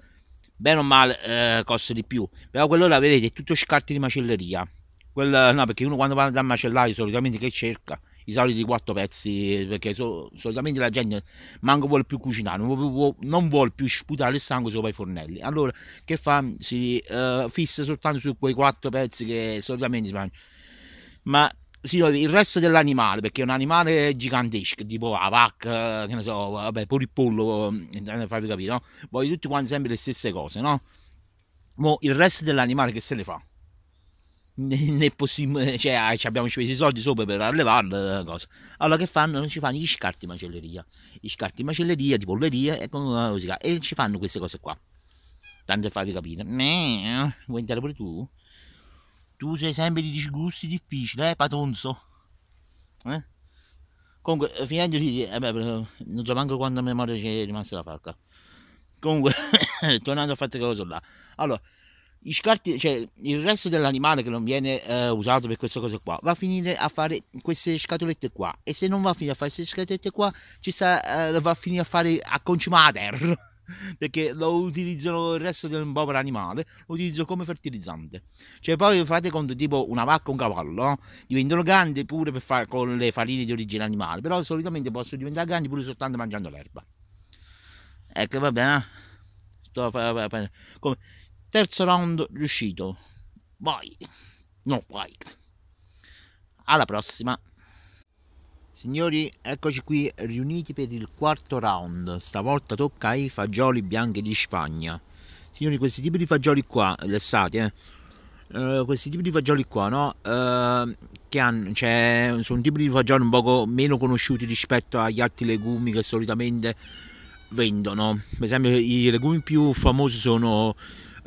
bene o male eh, costa di più però quello là vedete è tutto scarto di macelleria Quella, no perché uno quando va dal macellaio solitamente che cerca i soliti quattro pezzi perché so, solitamente la gente manco vuole più cucinare non vuole, non vuole, più sputare il sangue sopra i fornelli allora che fa si eh, fissa soltanto su quei quattro pezzi che solitamente si mangiano ma sì, il resto dell'animale, perché è un animale gigantesco, tipo la vacca, che ne so, vabbè, pure il pollo, per eh, eh, farvi capire, no? Voglio tutti quanti sempre le stesse cose, no? Ma il resto dell'animale che se ne fa? né possibile, cioè ah, abbiamo speso i soldi sopra per allevarlo. Eh, cosa. Allora che fanno? Non ci fanno gli scarti in macelleria, gli scarti in macelleria, di polleria e, e ci fanno queste cose qua. Tanto per farvi capire, Meh, vuoi entrare pure tu? Tu sei sempre di disgusti difficili, eh, patonzo. Eh? Comunque, eh, finendo di... Eh non so manco quando a memoria ci è rimasta la facca. Comunque, [COUGHS] tornando a fare cose là. Allora, gli scarti, cioè il resto dell'animale che non viene eh, usato per queste cose qua, va a finire a fare queste scatolette qua. E se non va a finire a fare queste scatolette qua, ci sta, eh, va a finire a fare a concimare la terra perché lo utilizzano il resto un povero animale, lo utilizzo come fertilizzante. Cioè poi fate conto tipo una vacca o un cavallo, no? diventano grandi pure per fare con le farine di origine animale, però solitamente possono diventare grandi pure soltanto mangiando l'erba. Ecco, va bene. Eh. Sto a fare, Come... Terzo round riuscito. Vai. No, vai. Alla prossima. Signori, eccoci qui riuniti per il quarto round. Stavolta tocca ai fagioli bianchi di Spagna. Signori, questi tipi di fagioli qua, l'estate, eh. Uh, questi tipi di fagioli qua, no? Uh, che hanno, cioè, sono tipi di fagioli un poco meno conosciuti rispetto agli altri legumi che solitamente vendono. Per esempio, i legumi più famosi sono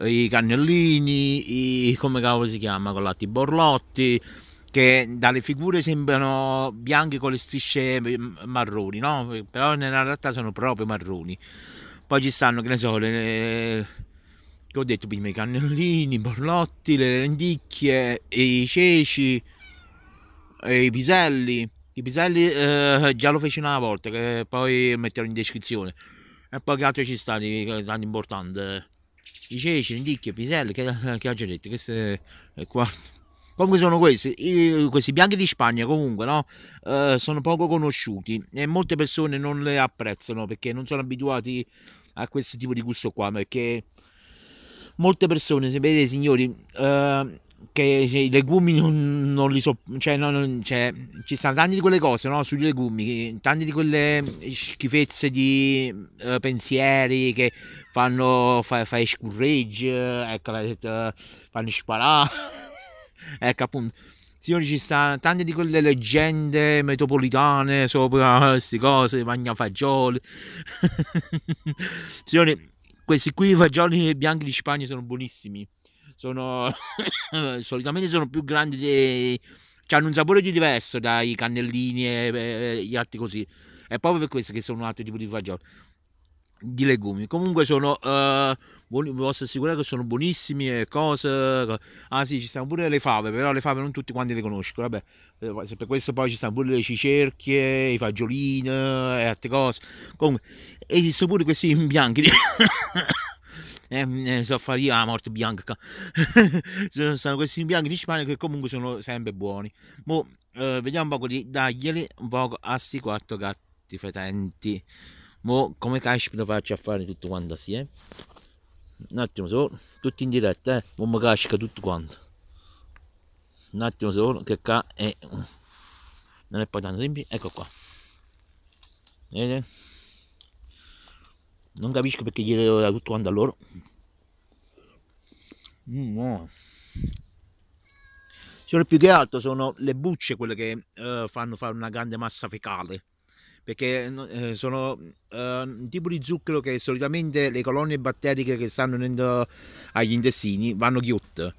eh, i cannellini, i come cavolo si chiama, con i borlotti che dalle figure sembrano bianche con le strisce marroni, no? Però nella realtà sono proprio marroni. Poi ci stanno, che ne so, le, che ho detto prima, i cannellini, i borlotti, le lenticchie, i ceci, i piselli. I piselli eh, già lo feci una volta, che poi metterò in descrizione. E poi che altro ci stanno, tanto importante? I ceci, le lenticchie, i piselli, che, che ho già detto, queste eh, qua Comunque sono questi, questi bianchi di Spagna comunque no? Eh, sono poco conosciuti e molte persone non le apprezzano perché non sono abituati a questo tipo di gusto qua, perché molte persone, se vedete signori, eh, che cioè, i legumi non, non li so, cioè, no, non, cioè, ci stanno tante di quelle cose no, sugli legumi, tante di quelle schifezze di eh, pensieri che fanno, fai, fai scurregge, ecco, eh, fanno sparare ecco appunto signori ci stanno tante di quelle leggende metropolitane sopra [LAUGHS] queste cose magna fagioli [LAUGHS] signori questi qui fagioli bianchi di Spagna sono buonissimi sono [COUGHS] solitamente sono più grandi dei hanno un sapore di diverso dai cannellini e, e, e gli altri così è proprio per questo che sono un altro tipo di fagioli di legumi. Comunque sono eh, buoni, posso assicurare che sono buonissimi e cose. Ah sì, ci stanno pure le fave, però le fave non tutti quanti le conosco. Vabbè, eh, se per questo poi ci stanno pure le cicerchie, i fagiolini eh, e altre cose. Comunque, esistono pure questi bianchi. [COUGHS] eh, eh, so fare io la ah, morte bianca [LAUGHS] sono questi bianchi di Spagna che comunque sono sempre buoni Mo, boh, eh, vediamo un po' di darglieli un po' a sti quattro gatti fetenti Mo come caspita faccio a fare tutto quanto assieme? Un attimo solo, tutto in diretta, eh. Mo mi casca tutto quanto. Un attimo solo, che qua è... Non è poi tanto semplice, ecco qua. Vedete? Non capisco perché gli devo dare tutto quanto a loro. Mm, no. Cioè, più che altro sono le bucce quelle che eh, fanno fare una grande massa fecale perché eh, sono eh, un tipo di zucchero che solitamente le colonie batteriche che stanno dentro agli intestini vanno ghiotte.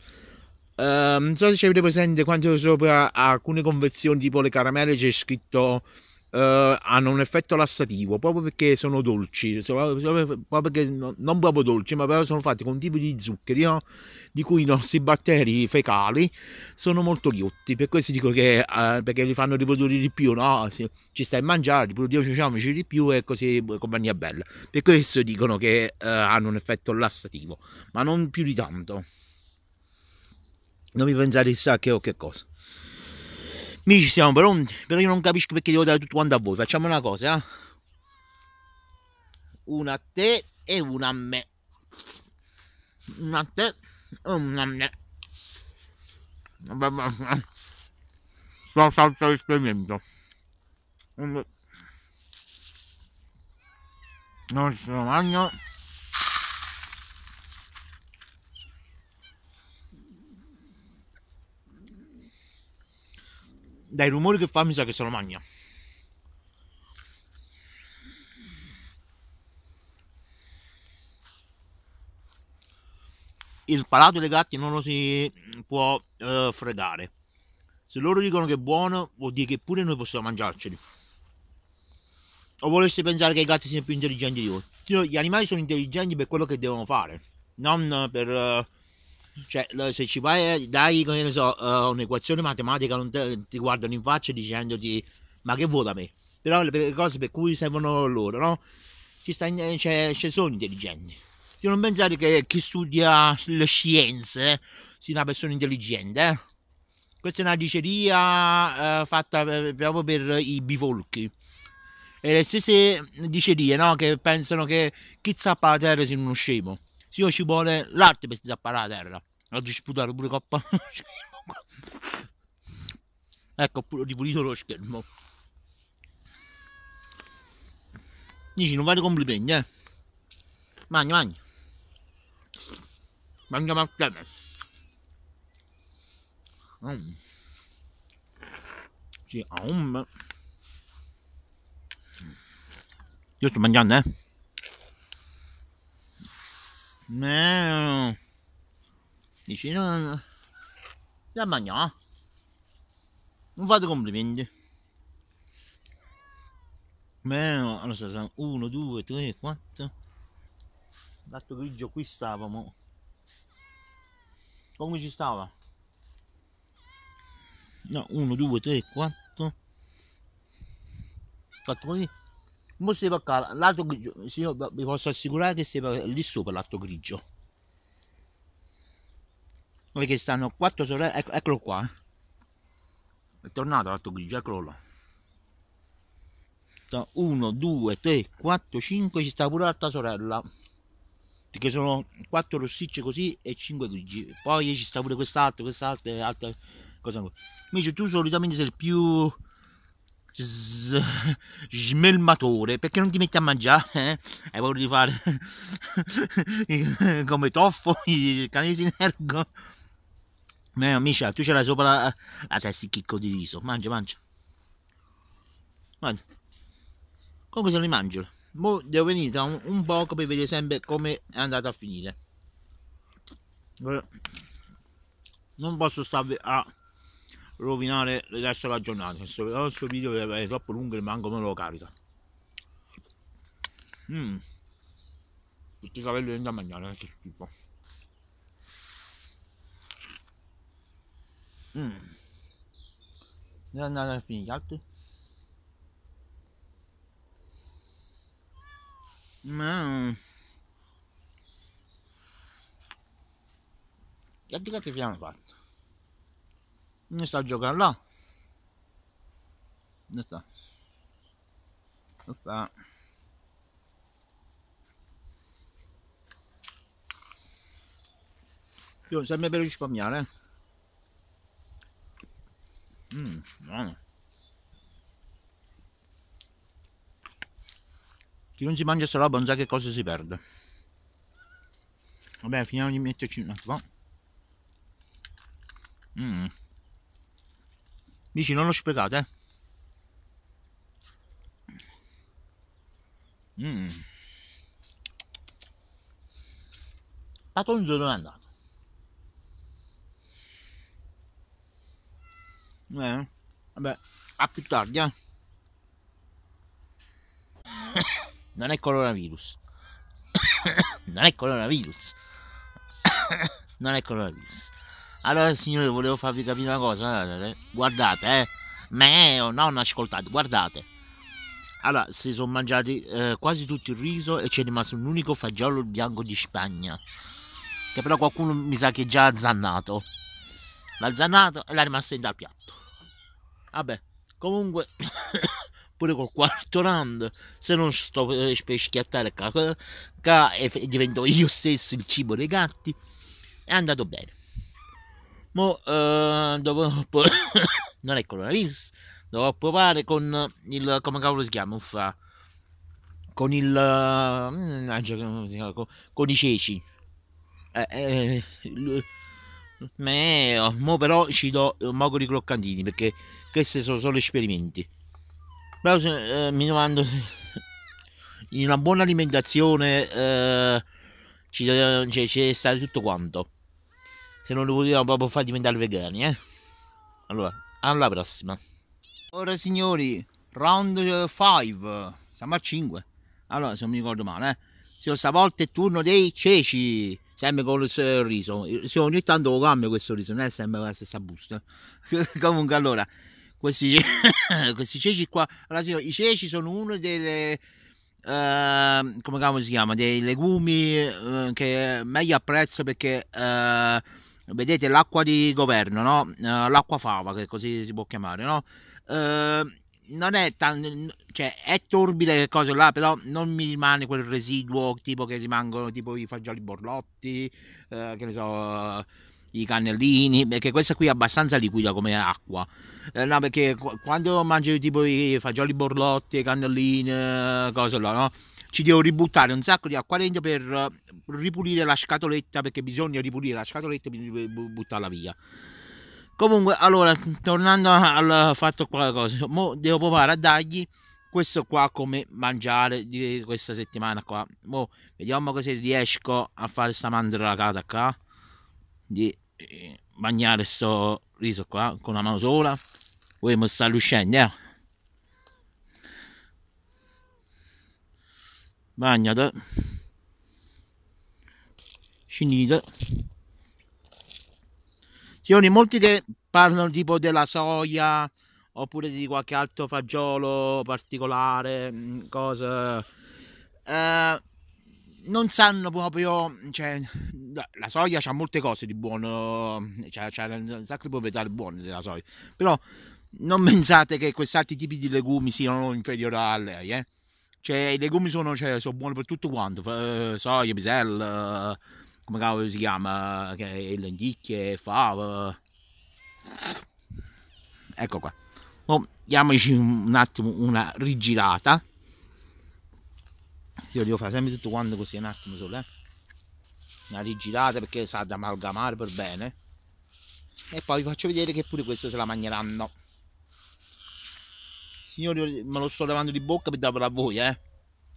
Eh, non so se avete presente quando sopra alcune confezioni tipo le caramelle c'è scritto eh, hanno un effetto lassativo proprio perché sono dolci, proprio perché, non proprio dolci, ma però sono fatti con un tipo di zuccheri no? di cui i nostri batteri fecali sono molto ghiotti. Per questo dico che eh, perché li fanno riprodurre di più, no? ci stai a mangiare, riproduciamoci di più e così compagnia bella. Per questo dicono che eh, hanno un effetto lassativo, ma non più di tanto. Non mi pensate chissà che o che cosa. Amici siamo pronti, però io non capisco perché devo dare tutto quanto a voi. Facciamo una cosa, eh? Una a te e una a me. Una a te e una a me. Sto salto l'esperimento. Non si lo mangio. dai rumori che fa mi sa che se lo magna il palato dei gatti non lo si può eh, fredare se loro dicono che è buono vuol dire che pure noi possiamo mangiarceli o voleste pensare che i gatti siano più intelligenti di voi gli animali sono intelligenti per quello che devono fare non per eh, cioè, se ci vai, eh, dai, che ne so, uh, un'equazione matematica, non te, ti guardano in faccia dicendoti ma che vuoi da me? Però le cose per cui servono loro, no? Ci, sta, eh, c'è, cioè, ci sono intelligenti. Di non pensare che chi studia le scienze sia una persona intelligente, eh? Questa è una diceria eh, fatta per, proprio per i bivolchi. E le stesse dicerie, no? Che pensano che chi zappa la terra sia uno scemo. Se io ci vuole l'arte per zappare la terra a disputare pure coppa [LAUGHS] ecco ho pure ripulito lo schermo dici non fare complimenti eh mangia mangia mangiamo assieme mm. sì, um. io sto mangiando eh no. Dici, no, no, da mangiare. Eh? Non fate complimenti. Meno, allora sono 1, 2, 3, 4. L'altro grigio qui stavamo. Come ci stava? No, 1, 2, 3, 4. 4 così. Mo' si va qua, l'altro grigio, sì, vi posso assicurare che si va lì sopra l'atto grigio perché stanno quattro sorelle, ecco, eccolo qua, è tornato l'altro grigio, eccolo là. 1, 2, 3, 4, 5, ci sta pure l'altra sorella, perché sono 4 rossicce così e 5 grigi, poi ci sta pure quest'altro, quest'altro e altre cose ancora. Invece tu solitamente sei il più smelmatore perché non ti metti a mangiare eh? hai paura di fare [LAUGHS] come toffo il canese in ergo No, eh, amici, ah, tu ce l'hai sopra la, la testa di chicco di riso. Mangia, mangia. Mangia. Comunque se li mangio. Boh, devo venire da un, un poco per vedere sempre come è andata a finire. Non posso stare a rovinare il resto della giornata. Questo, video è troppo lungo e manco me lo carica. Mmm. Perché capello viene da mangiare, che schifo. Mm. Devo andare a finire gli altri. Ma... Gli altri cazzo che hanno fatto? Non sta a giocare là. Non sta. Non sta. Io sempre per risparmiare. Eh. Mmm, buono. Chi non si mangia sta roba non sa che cosa si perde. Vabbè, finiamo di metterci un attimo. Mmm. Dici, non lo spiegate, eh? Mmm. Patonzo dove è andata. Eh, vabbè, a ah, più tardi, eh. [COUGHS] Non è coronavirus. [COUGHS] Non è coronavirus. [COUGHS] Non è coronavirus. Allora, signore, volevo farvi capire una cosa. Eh, guardate, eh. Me oh, o non ascoltate, guardate. Allora, si sono mangiati eh, quasi tutto il riso e c'è rimasto un unico fagiolo bianco di Spagna. Che però qualcuno mi sa che è già azzannato l'ha l'alzanato e l'ha rimasta in dal piatto. Vabbè, comunque, [COUGHS] pure col quarto round, se non sto per schiattare, che divento io stesso il cibo dei gatti, è andato bene. Mo, eh, dopo, [COUGHS] non è coronavirus, dovrò provare con il, come cavolo si chiama, uffa, con il, eh, mm, con i ceci. Eh, eh, Meo, mo però ci do un moco di croccantini perché questi sono solo esperimenti. Però se, eh, mi domando se [LAUGHS] in una buona alimentazione eh, cioè, ci, deve, stare tutto quanto. Se non lo potevamo proprio far diventare vegani, eh. Allora, alla prossima. Ora signori, round 5. Siamo a 5. Allora, se non mi ricordo male, eh. Sì, stavolta è turno dei ceci sempre con il riso. Io ogni tanto lo cambio questo riso, non è sempre la stessa busta. [LAUGHS] Comunque allora, questi, [LAUGHS] questi, ceci qua, allora, signora, i ceci sono uno delle... Uh, come si chiama dei legumi uh, che meglio apprezzo perché uh, vedete l'acqua di governo no? l'acqua fava che così si può chiamare no? non è tan, cioè è torbida che cosa là, però non mi rimane quel residuo tipo che rimangono tipo i fagioli borlotti, eh, che ne so, i cannellini, perché questa qui è abbastanza liquida come acqua. Eh, no, perché quando mangio tipo i fagioli borlotti, i cannellini, eh, cose là, no? Ci devo ributtare un sacco di acqua dentro per ripulire la scatoletta, perché bisogna ripulire la scatoletta e buttarla via. Comunque, allora, tornando al fatto qua, cosa, mo devo provare a dargli questo qua come mangiare di questa settimana qua. Mo vediamo se riesco a fare sta mandragata qua, di eh, bagnare sto riso qua con una mano sola. Poi mi sta uscendo, eh. bagnato Scinite. Signori, molti che parlano tipo della soia oppure di qualche altro fagiolo particolare, mm, cosa... Eh, non sanno proprio, cioè, la soia ha molte cose di buono, c'ha, c'ha un sacco di proprietà buone della soia, però non [LAUGHS] pensate che questi altri tipi di legumi siano inferiori a lei, eh? Cioè, i legumi sono, cioè, sono buoni per tutto quanto, eh, soia, pisello come cavolo si chiama, che è lenticchie, fava. Ecco qua. Oh, diamoci un attimo una rigirata. Io devo fare sempre tutto quanto così un attimo solo, eh. Una rigirata perché sa da amalgamare per bene. E poi vi faccio vedere che pure questo se la mangeranno. Signori, me lo sto levando di bocca per darvelo a voi, eh.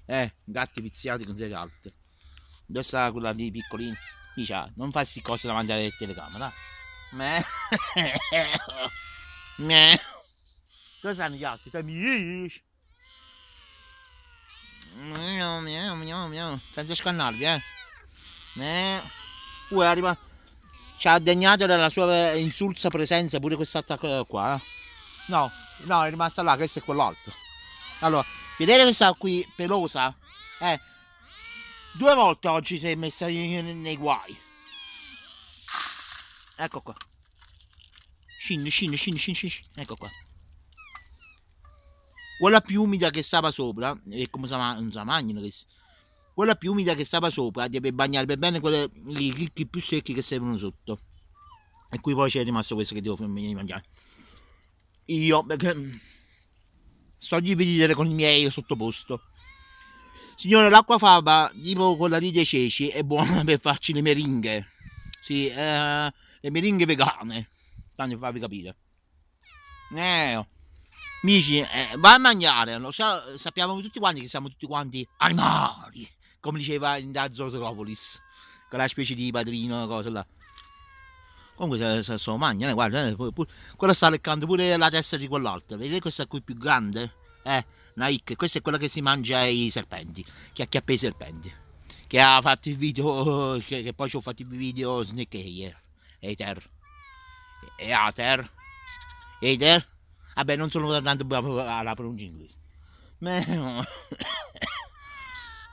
Eh, gatti viziati con sei altre indossa quella lì piccolina, dice, non fa sti cose davanti alla telecamera. Me. [LAUGHS] Me. Cosa sanno gli altri? Tamish. Miau, miau, miau, miau. Senza scannarvi, eh. Me. Uè, uh, arriva. Ci ha degnato della sua eh, insulsa presenza pure quest'attacco qua. Eh. No, no, è rimasta là, questo è quell'altro. Allora, vedete questa qui pelosa, eh, Due volte oggi sei messa nei guai. Ecco qua. Shin, shin, shin, shin, shin. Ecco qua. Quella più umida che stava sopra, e come si mangiano questi? Quella più umida che stava sopra deve bagnare bene quelle, i ricchi più secchi che servono sotto. E qui poi c'è rimasto questo che devo mangiare. Io, perché... [CLEARS THROAT] Sto di vedere con i miei sottoposto. Signore, l'acqua l'acquafaba tipo con la righe ceci è buona per farci le meringhe. Sì, eh, le meringhe vegane. Tanto per farvi capire. Eh, amici, eh, vai a mangiare. Sa sappiamo tutti quanti che siamo tutti quanti animali. Come diceva in da Quella specie di padrino, cosa là. Comunque se, se lo mangiano, eh, guarda, eh, pure, quello sta leccando pure la testa di quell'altro. Vedete questa qui più grande? Eh una hic, questa è quella che si mangia ai serpenti, che acchiappa i serpenti, che ha fatto il video, che, che poi ci ho fatto il video Snake Ayer, Eater, Eater, Eater, vabbè non sono tanto bravo alla pronuncia inglese, ma... [COUGHS]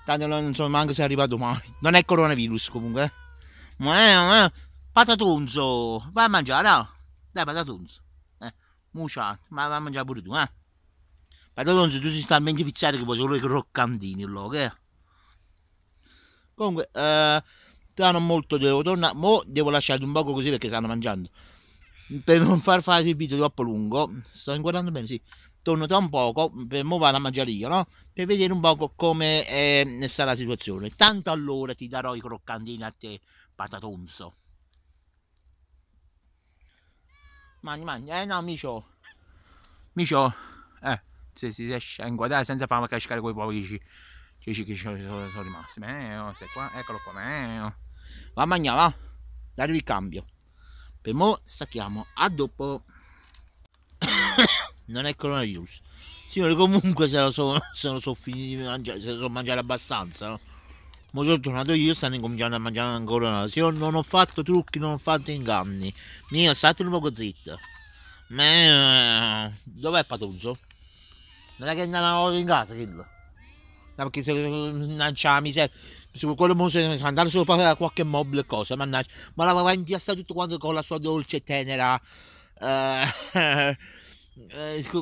tanto non so neanche se è arrivato mai, non è coronavirus comunque, eh. ma... è, ma è... patatunzo, vai a mangiare, no? Dai patatunzo, eh, mucia, ma vai a mangiare pure tu, eh? Allora tu si sei talmente pizziato che vuoi solo i croccantini, lo che? Comunque, eh, non molto, devo tornare, mo devo lasciare un poco così perché stanno mangiando. Per non far fare il video troppo lungo, sto guardando bene, sì. Torno tra un poco, per mo vado a mangiare io, no? Per vedere un poco come eh, sta la situazione. Tanto allora ti darò i croccantini a te, patatonzo. Mangi, mangi, eh no, micio. Micio, eh se si riesce a inquadrare senza farla cascare quei poveri dici, dici cioè, che sono, sono rimasti. Meo, eh, oh, sei qua, eccolo qua, meo. Eh, oh. Va a mangiare, va. dare il cambio. Per mo' stacchiamo, a dopo. [COUGHS] non è coronavirus. Signore, comunque se lo sono, se lo sono finiti di mangiare, se lo so mangiare abbastanza, no? Ma sono tornato io, stanno incominciando a mangiare ancora. Se io non ho fatto trucchi, non ho fatto inganni. Mio, state un poco zitto. Ma eh, dov'è Patuzzo? non è che andavano in casa quello no, perché se non c'è la miseria su quello mo se ne sta andando solo per qualche mobile e cosa mannaggia ma l'aveva impiastato tutto quanto con la sua dolce e tenera eh, eh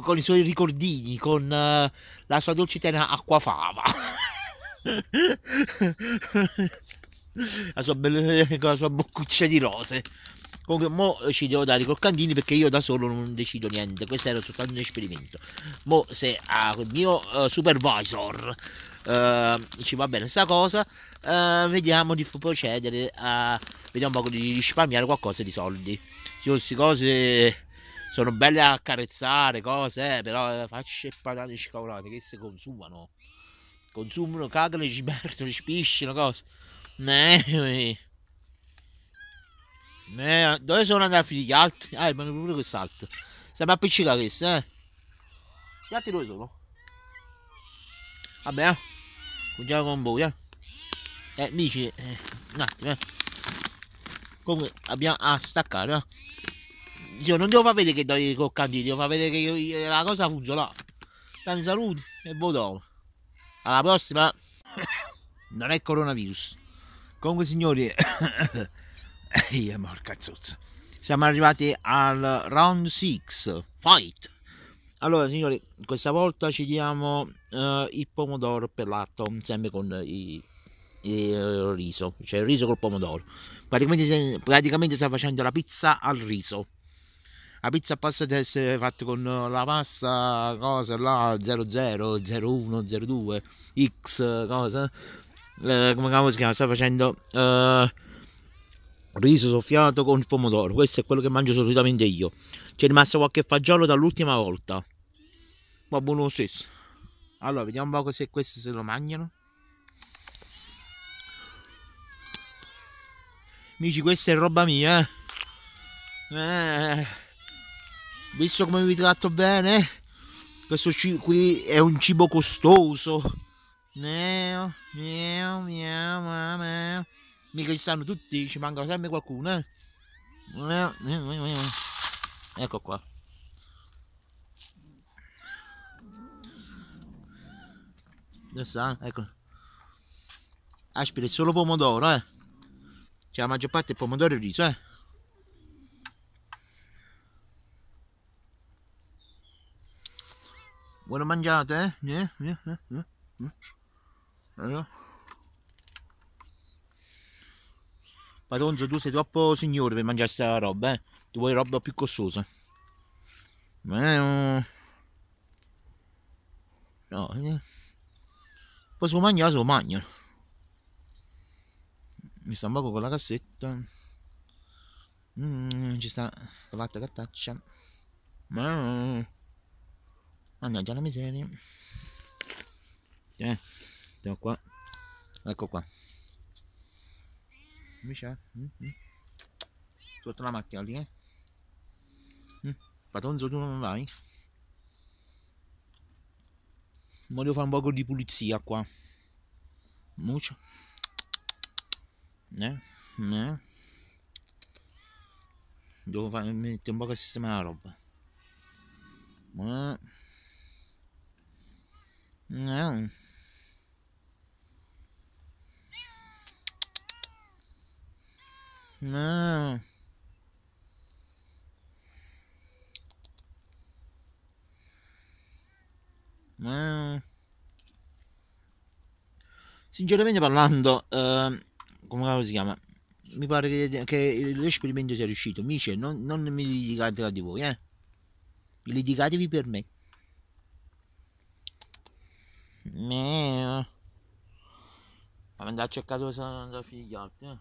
con i suoi ricordini con uh, la sua dolce e tenera acquafava [LAUGHS] la sua bella, con la sua boccuccia di rose Comunque, mo ci devo dare i croccantini perché io da solo non decido niente. Questo era soltanto un esperimento. Mo se al mio uh, supervisor uh, ci va bene sta cosa, uh, vediamo di procedere a... Vediamo un po' di risparmiare qualcosa di soldi. Sì, queste cose sono belle a carezzare, cose, eh, però facce e patate scavolate che si consumano. Consumano, cagano, sbertono, spisciano, cose. [LAUGHS] Eh, eh, dove sono andati a finire gli altri? Ah, ma pure quest'altro. Stiamo appiccicati questo, eh. Gli altri dove sono? Vabbè, eh. Congiamo con voi, eh. Eh, dici, eh, un attimo, eh. Comunque, abbiamo a staccare, eh. Io non devo far vedere che dai coccandini, devo far vedere che io, io, la cosa funziona. Tanti saluti e voi dopo. Alla prossima. [COUGHS] non è coronavirus. Comunque, signori... [COUGHS] Eh, Ehi, [LAUGHS] morca zozza. Siamo arrivati al round 6. Fight! Allora, signori, questa volta ci diamo uh, il pomodoro pelato insieme con i, il eh, riso, cioè il riso col pomodoro. Praticamente, praticamente sta facendo la pizza al riso. La pizza passa ad essere fatta con la pasta, cosa là, 00, 01, 02, X, cosa. Eh, come si chiama? Sta facendo... Uh, riso soffiato con il pomodoro, questo è quello che mangio solitamente io. C'è rimasto qualche fagiolo dall'ultima volta, ma buono lo stesso. Allora, vediamo un po' se questi se lo mangiano. Amici, questa è roba mia, eh. eh. visto come vi tratto bene, questo qui è un cibo costoso. Miau, miau, miau, miau mica ci stanno tutti, ci manca sempre qualcuno, eh. Ecco qua. Dove stanno? Ecco. Aspira, è solo pomodoro, eh. C'è la maggior parte è pomodoro e riso, eh. Buona mangiate, eh? eh, eh, eh, eh. Allora. Eh. Eh, eh. Ma tu sei troppo signore per mangiare questa roba, eh? Tu vuoi roba più costosa. Ma... Eh, oh. No, eh. Poi se lo mangia, se lo mangia. Mi sta un po' con la cassetta. Mm, ci sta cavata cattaccia. Ma... Eh. Mannaggia la miseria. Eh, andiamo qua. Ecco qua. Misha, mm, mm. sotto la macchina lì, eh? Mm. Patonzo tu non vai? Ma devo fare un po' di pulizia qua. Muccio. Eh? Eh? Devo fare, mettere un po' a sistemare la roba. Ma... Eh. eh. No. No. Sinceramente parlando, eh, come si chiama? Mi pare che, che l'esperimento sia riuscito. Mice, non, non mi litigate tra di voi, eh. Litigatevi per me. No. Ma andate a cercare dove sono andati gli altri, eh.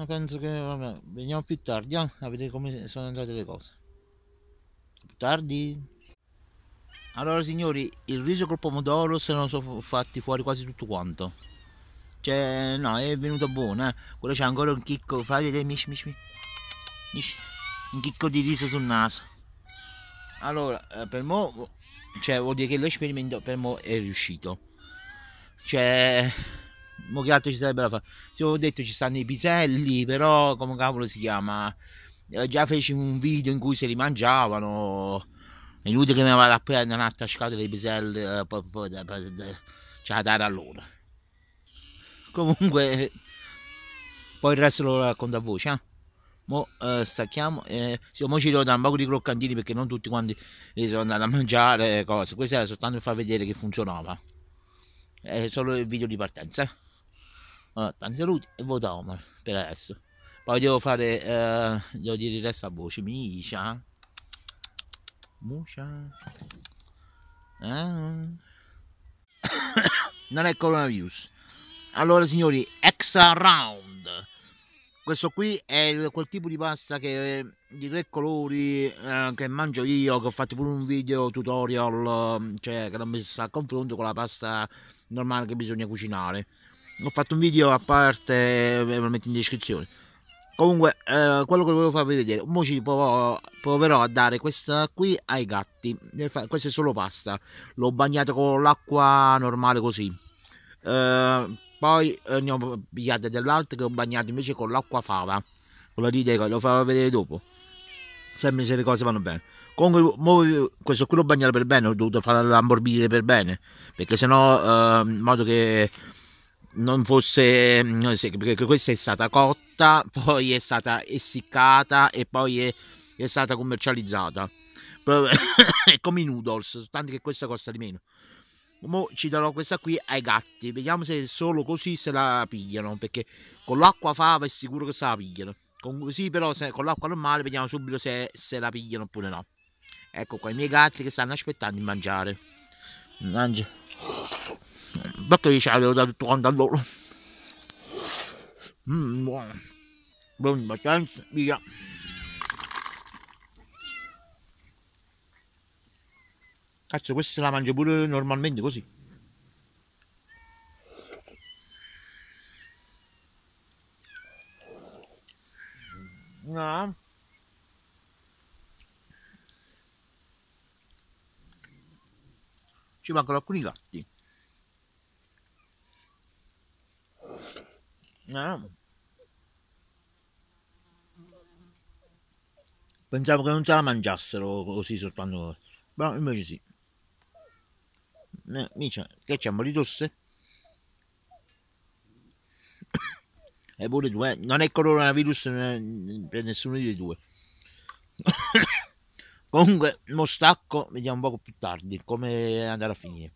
Ma penso che, vabbè, veniamo più tardi eh? a vedere come sono andate le cose. Più tardi? Allora signori, il riso col pomodoro se non sono fatti fuori quasi tutto quanto. Cioè, no, è venuto buono, eh. Quello c'è ancora un chicco, fai vedere, mish, mish, mish. Un chicco di riso sul naso. Allora, eh, per mo, cioè, vuol dire che l'esperimento per mo è riuscito. Cioè mo che altro ci sarebbe da fare? Sì, ho detto ci stanno i piselli, però come cavolo si chiama? Eh, già feci un video in cui se li mangiavano. È inutile che mi vada a prendere un'altra scatola di piselli, eh, poi, poi da, da, da, ce la dare Comunque, poi il resto lo racconto a voce. Eh? Mo eh, stacchiamo, eh, sì, mo ci devo dare un po' di croccantini perché non tutti quanti li sono andati a mangiare cose. Questo era soltanto per far vedere che funzionava. È solo il video di partenza. Eh. Allora, tanti saluti e vota Omar per adesso. Poi devo fare, eh, devo dire il resto a voce. Misha. Musha. Ah. non è coronavirus. Allora signori, extra round. Questo qui è quel tipo di pasta che, di tre colori eh, che mangio io, che ho fatto pure un video tutorial, cioè che l'ho messa a confronto con la pasta normale che bisogna cucinare ho fatto un video a parte lo metto in descrizione comunque eh, quello che volevo farvi vedere ora ci provo, proverò a dare questa qui ai gatti questa è solo pasta l'ho bagnata con l'acqua normale così eh, poi eh, ne ho pigliate dell'altra che ho bagnato invece con l'acqua fava con la ridega lo farò vedere dopo sempre se le cose vanno bene comunque questo qui l'ho bagnato per bene ho dovuto farlo ammorbidire per bene perché sennò eh, in modo che non fosse mm, perché questa è stata cotta, [LAUGHS] poi è stata essiccata e poi è, è stata commercializzata. [COUGHS] è come i noodles, soltanto che questa costa di meno. Mo ci darò questa qui ai gatti, vediamo se solo così se la pigliano, perché con l'acqua fava è sicuro che se la pigliano. così però se, con l'acqua normale vediamo subito se, se la pigliano oppure no. Ecco qua i miei gatti che stanno aspettando di mangiare. Mangia. Battery ce l'avevo ah, dato tutto quanto a loro. Mmm, buono. Buone vacanze, via. Cazzo, questa la mangio pure normalmente così. No. ci mancano alcuni gatti. No. Pensavo che non se la mangiassero così soltanto, ma invece sì. Eh, che c'è, di tosse? E pure due eh. non è coronavirus per nessuno dei due. [COUGHS] [COUGHS] [COUGHS] Comunque, lo stacco, vediamo un poco più tardi come andare a finire.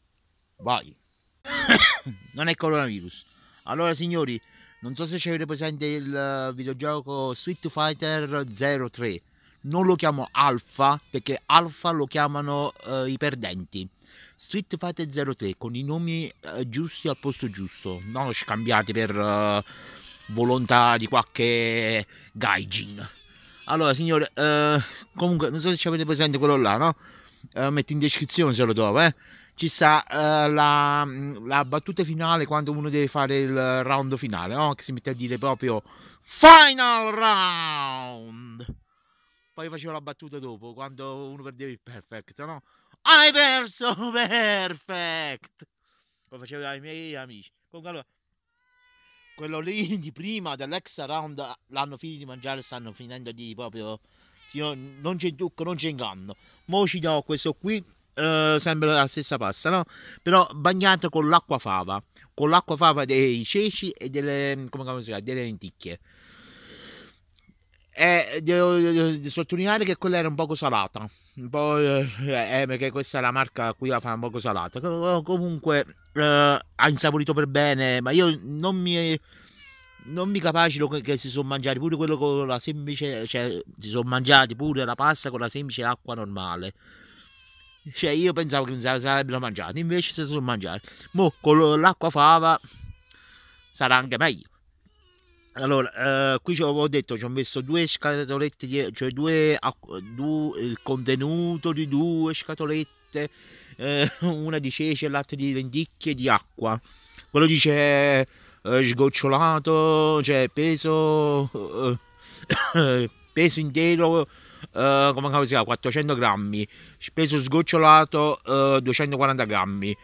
Vai. [COUGHS] non è coronavirus. Allora, signori, non so se ci avete presente il videogioco Street Fighter 03. Non lo chiamo Alpha perché Alpha lo chiamano uh, i perdenti. Street Fighter 03 con i nomi uh, giusti al posto giusto, non scambiati per uh, volontà di qualche gaijin. Allora, signore, eh, comunque, non so se ci avete presente quello là, no? Eh, metti in descrizione se lo trovo, eh. Ci sta eh, la, la, battuta finale quando uno deve fare il round finale, no? Che si mette a dire proprio Final Round! Poi faceva la battuta dopo, quando uno perdeva il perfect, no? Hai perso [LAUGHS] perfect! Lo faceva ai miei amici. Comunque, allora, quello lì [LAUGHS] di prima dell'ex round l'hanno finito di mangiare stanno finendo di proprio non c'è trucco non c'è inganno mo ci do questo qui eh, sempre la stessa pasta no? però bagnato con l'acqua fava con l'acqua fava dei ceci e delle come si chiama delle lenticchie e eh, devo, devo, devo, sottolineare che quella era un poco salata. Un po', eh, eh perché questa è la marca a cui la fa un poco salata. Comunque eh, ha insaporito per bene, ma io non mi. Non mi capacito che si sono mangiati pure quello con la semplice. Cioè, si sono mangiati pure la pasta con la semplice acqua normale. Cioè, io pensavo che non sarebbero mangiati, invece si sono mangiati. Mo con l'acqua fava sarà anche meglio. Allora, eh, qui ho detto, ci ho messo due scatolette, di, cioè due, due, il contenuto di due scatolette, eh, [LAUGHS] una di cece e l'altra di lenticchie di acqua. Quello dice eh, sgocciolato, cioè peso, eh, [COUGHS] peso intero, eh, come si chiama, 400 grammi, peso sgocciolato 240 eh, grammi.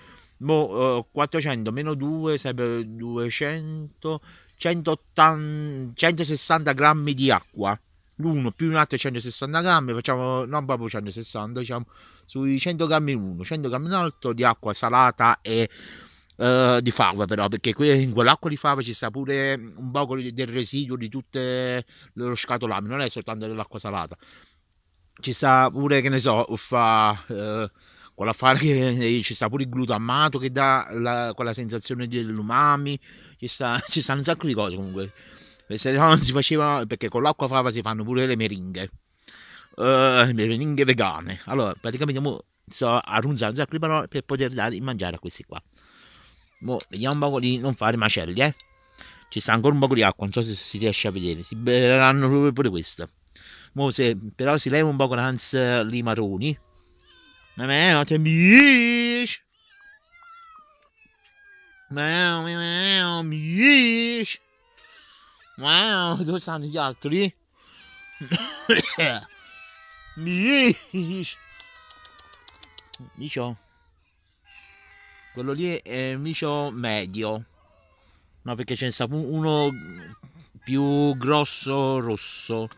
Mo, 400 meno 2 sarebbe 200 180, 160 grammi di acqua. L'uno più un altro 160 grammi, facciamo non proprio 160, diciamo sui 100 grammi uno 100 grammi l'altro di acqua salata e Uh, di fava però perché qui, in quell'acqua di fava ci sta pure un po' del residuo di tutte lo scatolame non è soltanto dell'acqua salata ci sta pure che ne so fa uh, quell'affare che eh, eh, ci sta pure il glutammato che dà la, quella sensazione dell'umami, ci, sta, ci stanno un sacco di cose comunque. Queste non si facevano perché con l'acqua fava si fanno pure le meringhe, uh, le meringhe vegane. Allora, praticamente mo sto arrunzando un sacco di parole per poter dare il mangiare a questi qua. Mo, vediamo un po' di non fare macelli, eh. Ci sta ancora un po' di acqua, non so se si riesce a vedere. Si beveranno pure questo. Mo se, però si leva un po' l'ans Limaroni. maroni Miau, tem bicho. Miau, miau, bicho. Miau, dove stanno gli altri? Bish. Micio. Quello lì è micio medio. No, perché ce ne sta uno più grosso rosso.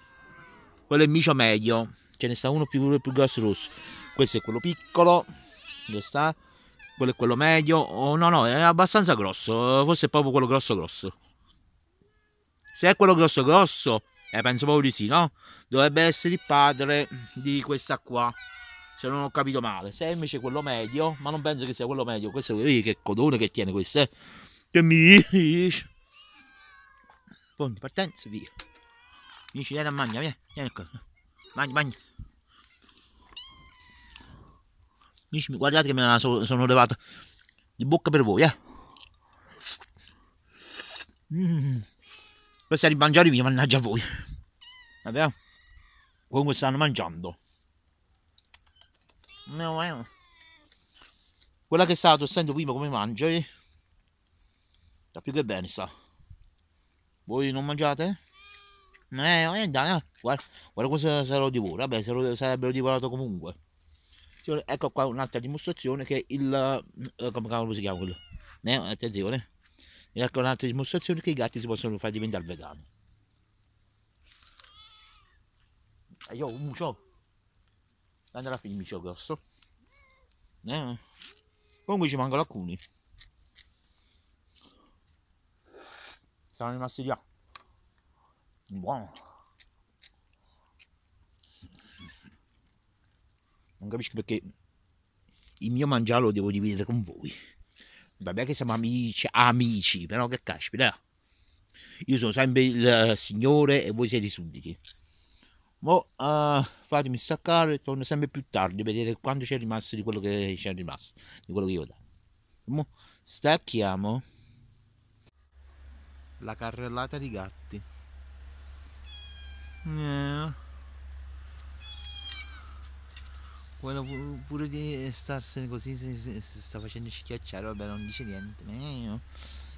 Quello è micio medio. Ce ne sta uno più grosso rosso questo è quello piccolo, dove sta? Quello è quello medio, oh, no no, è abbastanza grosso, forse è proprio quello grosso grosso. Se è quello grosso grosso, eh, penso proprio di sì, no? Dovrebbe essere il padre di questa qua, se non ho capito male. Se è invece quello medio, ma non penso che sia quello medio, questo è eh, che codone che tiene questo, eh? Che mi dici? Pronti, partenza, via. Dici, vieni a mangiare vieni, qua. Mangia, mangia. Amici, guardate che me la so, sono levata di bocca per voi, eh. Mm. Questa di mangiare via, mannaggia voi. Vabbè. Comunque stanno mangiando. No, eh. Quella che è stato, sento prima come mangio, eh. Sta più che bene, sta. Voi non mangiate? Eh, eh, dai, eh. Guarda, guarda cosa sarò lo divora. Vabbè, sarebbero divorato comunque ecco qua un'altra dimostrazione che il eh, come cavolo si chiama quello ne, attenzione ecco un'altra dimostrazione che i gatti si possono far diventare vegani e eh, io un ciò andrà a finire ciò grosso eh. comunque ci mancano alcuni sono rimasti là buono Non capisco perché il mio mangiare lo devo dividere con voi. Vabbè che siamo amici, amici, però che caspita. Io sono sempre il eh, signore e voi siete i sudditi. Mo uh, fatemi staccare, torno sempre più tardi, a vedere quanto c'è rimasto di quello che c'è rimasto, di quello che io ho dato. Mo stacchiamo la carrellata di gatti. Yeah. Vuole pure di starsene così se, se, se sta facendo schiacciare, vabbè non dice niente. Eh, oh.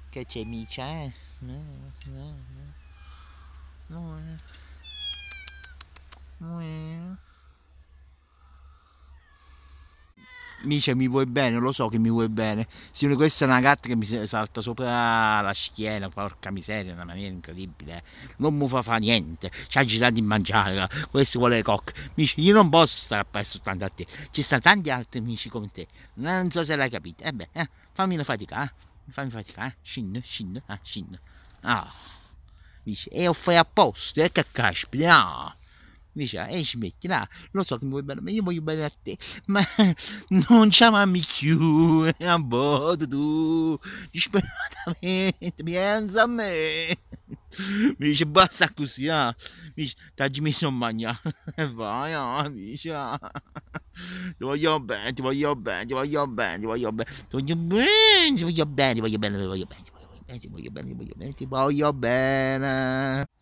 che c'è mica, eh? No, no, no. No, eh. No, eh. eh, eh. eh. Mice mi vuoi bene, lo so che mi vuoi bene. Signore, questa è una gatta che mi salta sopra la schiena, porca miseria, in una maniera incredibile. Eh. Non mi fa fare niente, ci ha girato di mangiare, eh. questo vuole le cocche. Mice, io non posso stare appresso tanto a te, ci sono tanti altri amici come te. Non so se l'hai capito. E eh beh, eh, fammi una fatica, eh. fammi fatica, eh. Scin, shin, ah, eh, scin. Ah. Dice, e ho fatto apposta, eh, che caspita. Ah mi diceva, ehi smetti, lo so che mi vuoi bene, ma io voglio bene a te, ma non ci ami più, a bordo tu, disperatamente, pensa a me. Mi dice, basta così, ah. mi dice, t'hai messo in mangiato, e vai, ah, mi dice, ah. ti voglio bene, ti voglio bene, ti voglio bene, ti voglio bene, ti voglio bene, ti voglio bene, ti voglio bene, ti voglio bene, ti voglio bene, ti voglio bene, ti voglio bene, ti voglio bene.